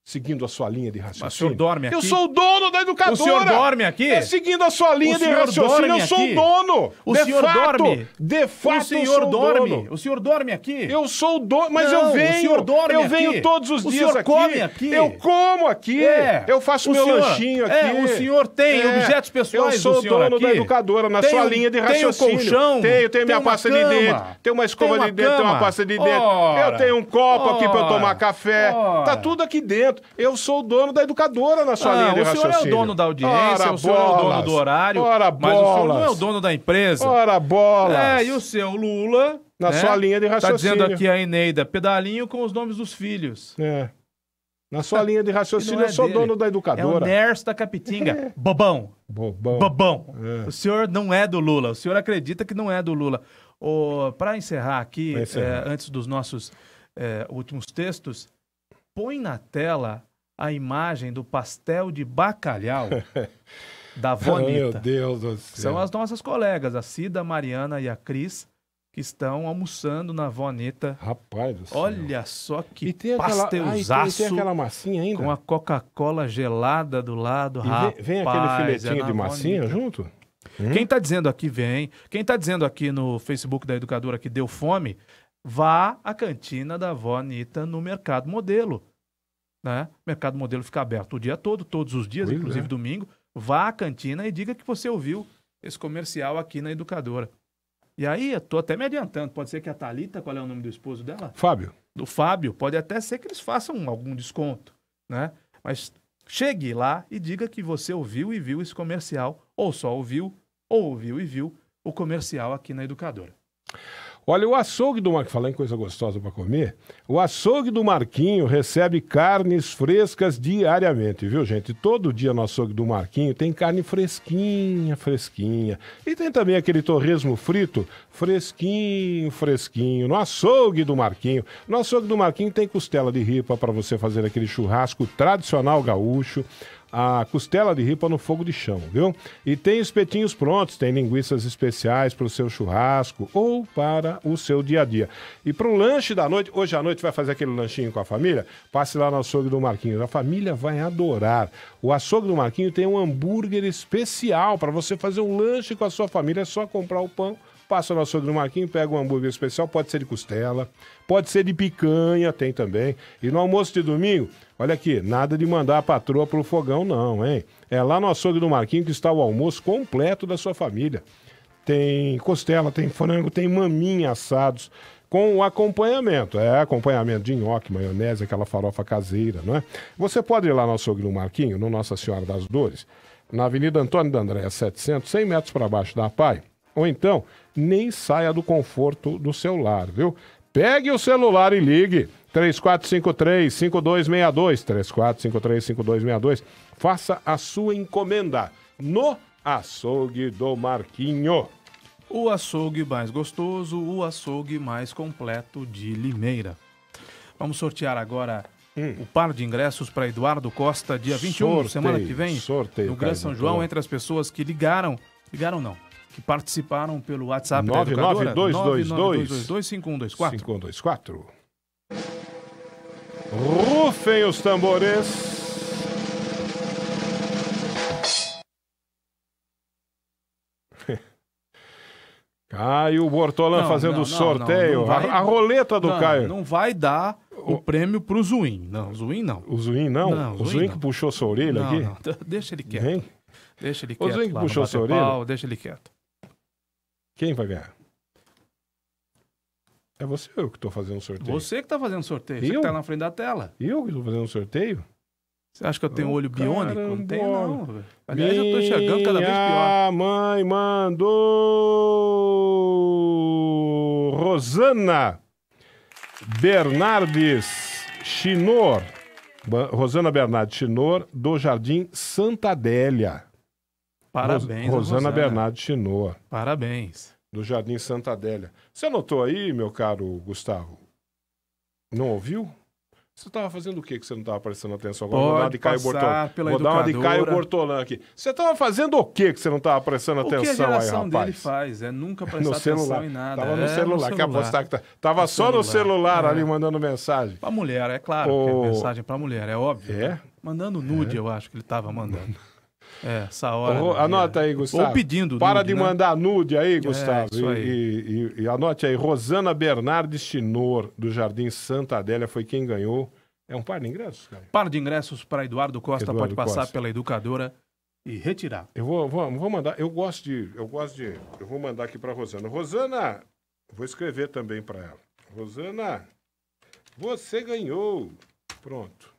seguindo a sua linha de raciocínio. Mas o senhor dorme aqui? Eu sou o dono da educadora. O senhor dorme aqui? É seguindo a sua linha de raciocínio, eu sou o dono. O de senhor fato, dorme? De fato, o senhor dorme. Dono. O senhor dorme aqui? Eu sou o dono, mas Não, eu venho. O senhor dorme eu aqui. venho todos os o dias aqui. O senhor come aqui? Eu como aqui. É. Eu faço o meu senhor, lanchinho é, aqui. É, o senhor tem é. objetos pessoais Eu sou o dono aqui. da educadora na sua linha de raciocínio. Tem colchão? Tenho, tenho minha pasta de dente. Tenho uma escova de dentro. tenho uma pasta de dente. Eu tenho um copo aqui para eu tomar café. Tá tudo aqui dentro momento. Eu sou o dono da educadora na sua linha de raciocínio. O senhor é o dono da audiência, Ora o senhor bolas. é o dono do horário, Ora mas o senhor não é o dono da empresa. Ora bolas! É, e o seu Lula... Na né? sua linha de tá raciocínio. Está dizendo aqui a Eneida, pedalinho com os nomes dos filhos. É. Na sua ah, linha de raciocínio, é eu sou dele. dono da educadora. É o Ners da Capitinga. Bobão. Bobão. Bobão. É. O senhor não é do Lula. O senhor acredita que não é do Lula. Oh, Para encerrar aqui, encerrar. Eh, antes dos nossos eh, últimos textos, põe na tela a imagem do pastel de bacalhau da Vonita. Meu Deus do céu. São as nossas colegas, a Cida, a Mariana e a Cris, que estão almoçando na Vonita. Rapaz do céu. Olha só que e tem pasteuzaço. Aquela... Ah, e tem, e tem aquela massinha ainda? Com a Coca-Cola gelada do lado, e rapaz. Vem, aquele é filetinho é de massinha Vonita. junto? Hum? Quem está dizendo aqui vem. Quem está dizendo aqui no Facebook da Educadora que deu fome, vá à cantina da Vó Anitta no Mercado Modelo né? O mercado modelo fica aberto o dia todo, todos os dias, pois é. inclusive é. domingo. Vá à cantina e diga que você ouviu esse comercial aqui na educadora. E aí, eu tô até me adiantando, pode ser que a Talita, qual é o nome do esposo dela? Fábio. Do Fábio, pode até ser que eles façam algum desconto, né? Mas chegue lá e diga que você ouviu e viu esse comercial, ou só ouviu, ou ouviu e viu o comercial aqui na educadora. Olha, o açougue do Marquinho, falar em coisa gostosa para comer, o açougue do Marquinho recebe carnes frescas diariamente, viu, gente? Todo dia no açougue do Marquinho tem carne fresquinha, fresquinha. E tem também aquele torresmo frito fresquinho, fresquinho. No açougue do Marquinho. No açougue do Marquinho tem costela de ripa para você fazer aquele churrasco tradicional gaúcho a costela de ripa no fogo de chão, viu? E tem espetinhos prontos, tem linguiças especiais para o seu churrasco ou para o seu dia a dia. E para o lanche da noite, hoje à noite vai fazer aquele lanchinho com a família? Passe lá no açougue do Marquinhos, a família vai adorar. O açougue do Marquinhos tem um hambúrguer especial para você fazer um lanche com a sua família, é só comprar o pão. Passa no açougue do Marquinhos, pega um hambúrguer especial, pode ser de costela, pode ser de picanha, tem também. E no almoço de domingo, olha aqui, nada de mandar a patroa pro fogão, não, hein? É lá no açougue do Marquinho que está o almoço completo da sua família. Tem costela, tem frango, tem maminha assados com o acompanhamento. É, acompanhamento de nhoque, maionese, aquela farofa caseira, não é? Você pode ir lá no açougue do Marquinho, no Nossa Senhora das Dores, na Avenida Antônio da Andréia, 700, 100 metros para baixo da PAI. Ou então, nem saia do conforto do seu lar, viu? Pegue o celular e ligue. 3453-5262. 3453-5262. Faça a sua encomenda no Açougue do Marquinho. O açougue mais gostoso, o açougue mais completo de Limeira. Vamos sortear agora hum. o par de ingressos para Eduardo Costa, dia 21, sorteio, semana que vem, sorteio, no Grande São então. João, entre as pessoas que ligaram. Ligaram não, que participaram pelo WhatsApp 5124. 5124. Rufem os tambores. Caio Bortolan fazendo não, não, sorteio. Não, vai, a, a, roleta do Caio. Não vai dar o, o prêmio pro Zuin. Não, Zuin não. O Zuin não? não o Zuin, que puxou sua orelha aqui? Deixa ele quieto. Hein? Deixa ele quieto. O Zuin que puxou sua orelha? Pau, deixa ele quieto. Quem vai ganhar? É você ou eu que estou fazendo o sorteio? Você que está fazendo o sorteio. Eu? Você que tá na frente da tela. Eu que estou fazendo o sorteio? Você acha que eu tenho oh, olho biônico? Não tenho, não. Véio. Aliás, Minha eu estou enxergando cada vez pior. A mãe mandou. Rosana Bernardes Chinor. Rosana Bernardes Chinor, do Jardim Santa Adélia. Parabéns. Rosana, Rosana Bernardo Chinoa. Parabéns. Do Jardim Santa Adélia. Você anotou aí, meu caro Gustavo? Não ouviu? Você estava fazendo o que que você não estava prestando atenção agora? Pode vou dar de Caio Bortolã. vou educadora. dar uma de Caio Bortolã aqui. Você estava fazendo o que que você não estava prestando o atenção que a geração aí, dele faz é nunca prestar atenção em nada. Tava no é, celular. Quer apostar que tá... tava no só celular. no celular é. ali mandando mensagem. Para mulher, é claro. O... Que é mensagem para mulher, é óbvio. É. Né? Mandando nude, é. eu acho que ele estava mandando. É, essa hora. Ou, anota aí, Gustavo. Ou pedindo. Para nude, de né? mandar nude aí, é, Gustavo. É, aí. E, e, e, anote aí. Rosana Bernardes Chinor, do Jardim Santa Adélia, foi quem ganhou. É um par de ingressos, cara? Par de ingressos para Eduardo Costa. Eduardo pode passar Costa. pela educadora e retirar. Eu vou, vou, vou mandar. Eu gosto de. Eu gosto de. Eu vou mandar aqui para Rosana. Rosana, vou escrever também para ela. Rosana, você ganhou. Pronto.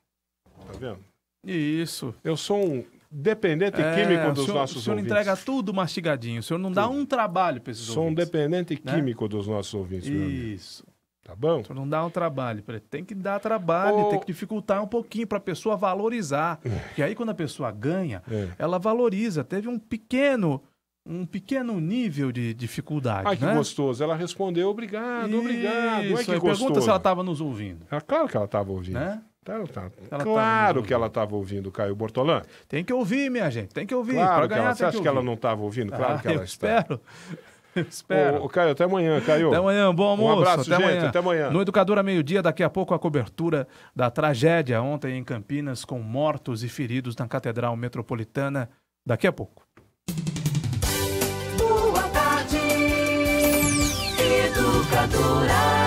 Tá vendo? Isso. Eu sou um dependente é, químico dos senhor, nossos ouvintes. O senhor entrega tudo mastigadinho, o senhor não dá um trabalho para esses Sou ouvintes. Sou um dependente né? químico dos nossos ouvintes, Isso. Tá bom? O senhor não dá um trabalho, tem que dar trabalho, tem que dificultar um pouquinho para a pessoa valorizar. É. Porque aí quando a pessoa ganha, é. ela valoriza. Teve um pequeno um pequeno nível de dificuldade. Ai, que né? gostoso. Ela respondeu, obrigado, Isso. obrigado. é que Aí Pergunta se ela estava nos ouvindo. É claro que ela estava ouvindo. Né? Então, tá. Ela claro tá que ela estava ouvindo o Caio Bortolã. Tem que ouvir, minha gente, tem que ouvir. Claro ganhar, que ela, você acha que, que ela não estava ouvindo? Claro ah, que ela eu está. Espero. Eu espero. Ô, Caio, até amanhã, Caio. Até amanhã, bom almoço. Um abraço, até gente, amanhã. até amanhã. No Educadora Meio Dia, daqui a pouco a cobertura da tragédia ontem em Campinas com mortos e feridos na Catedral Metropolitana. Daqui a pouco. Boa tarde, Educadora.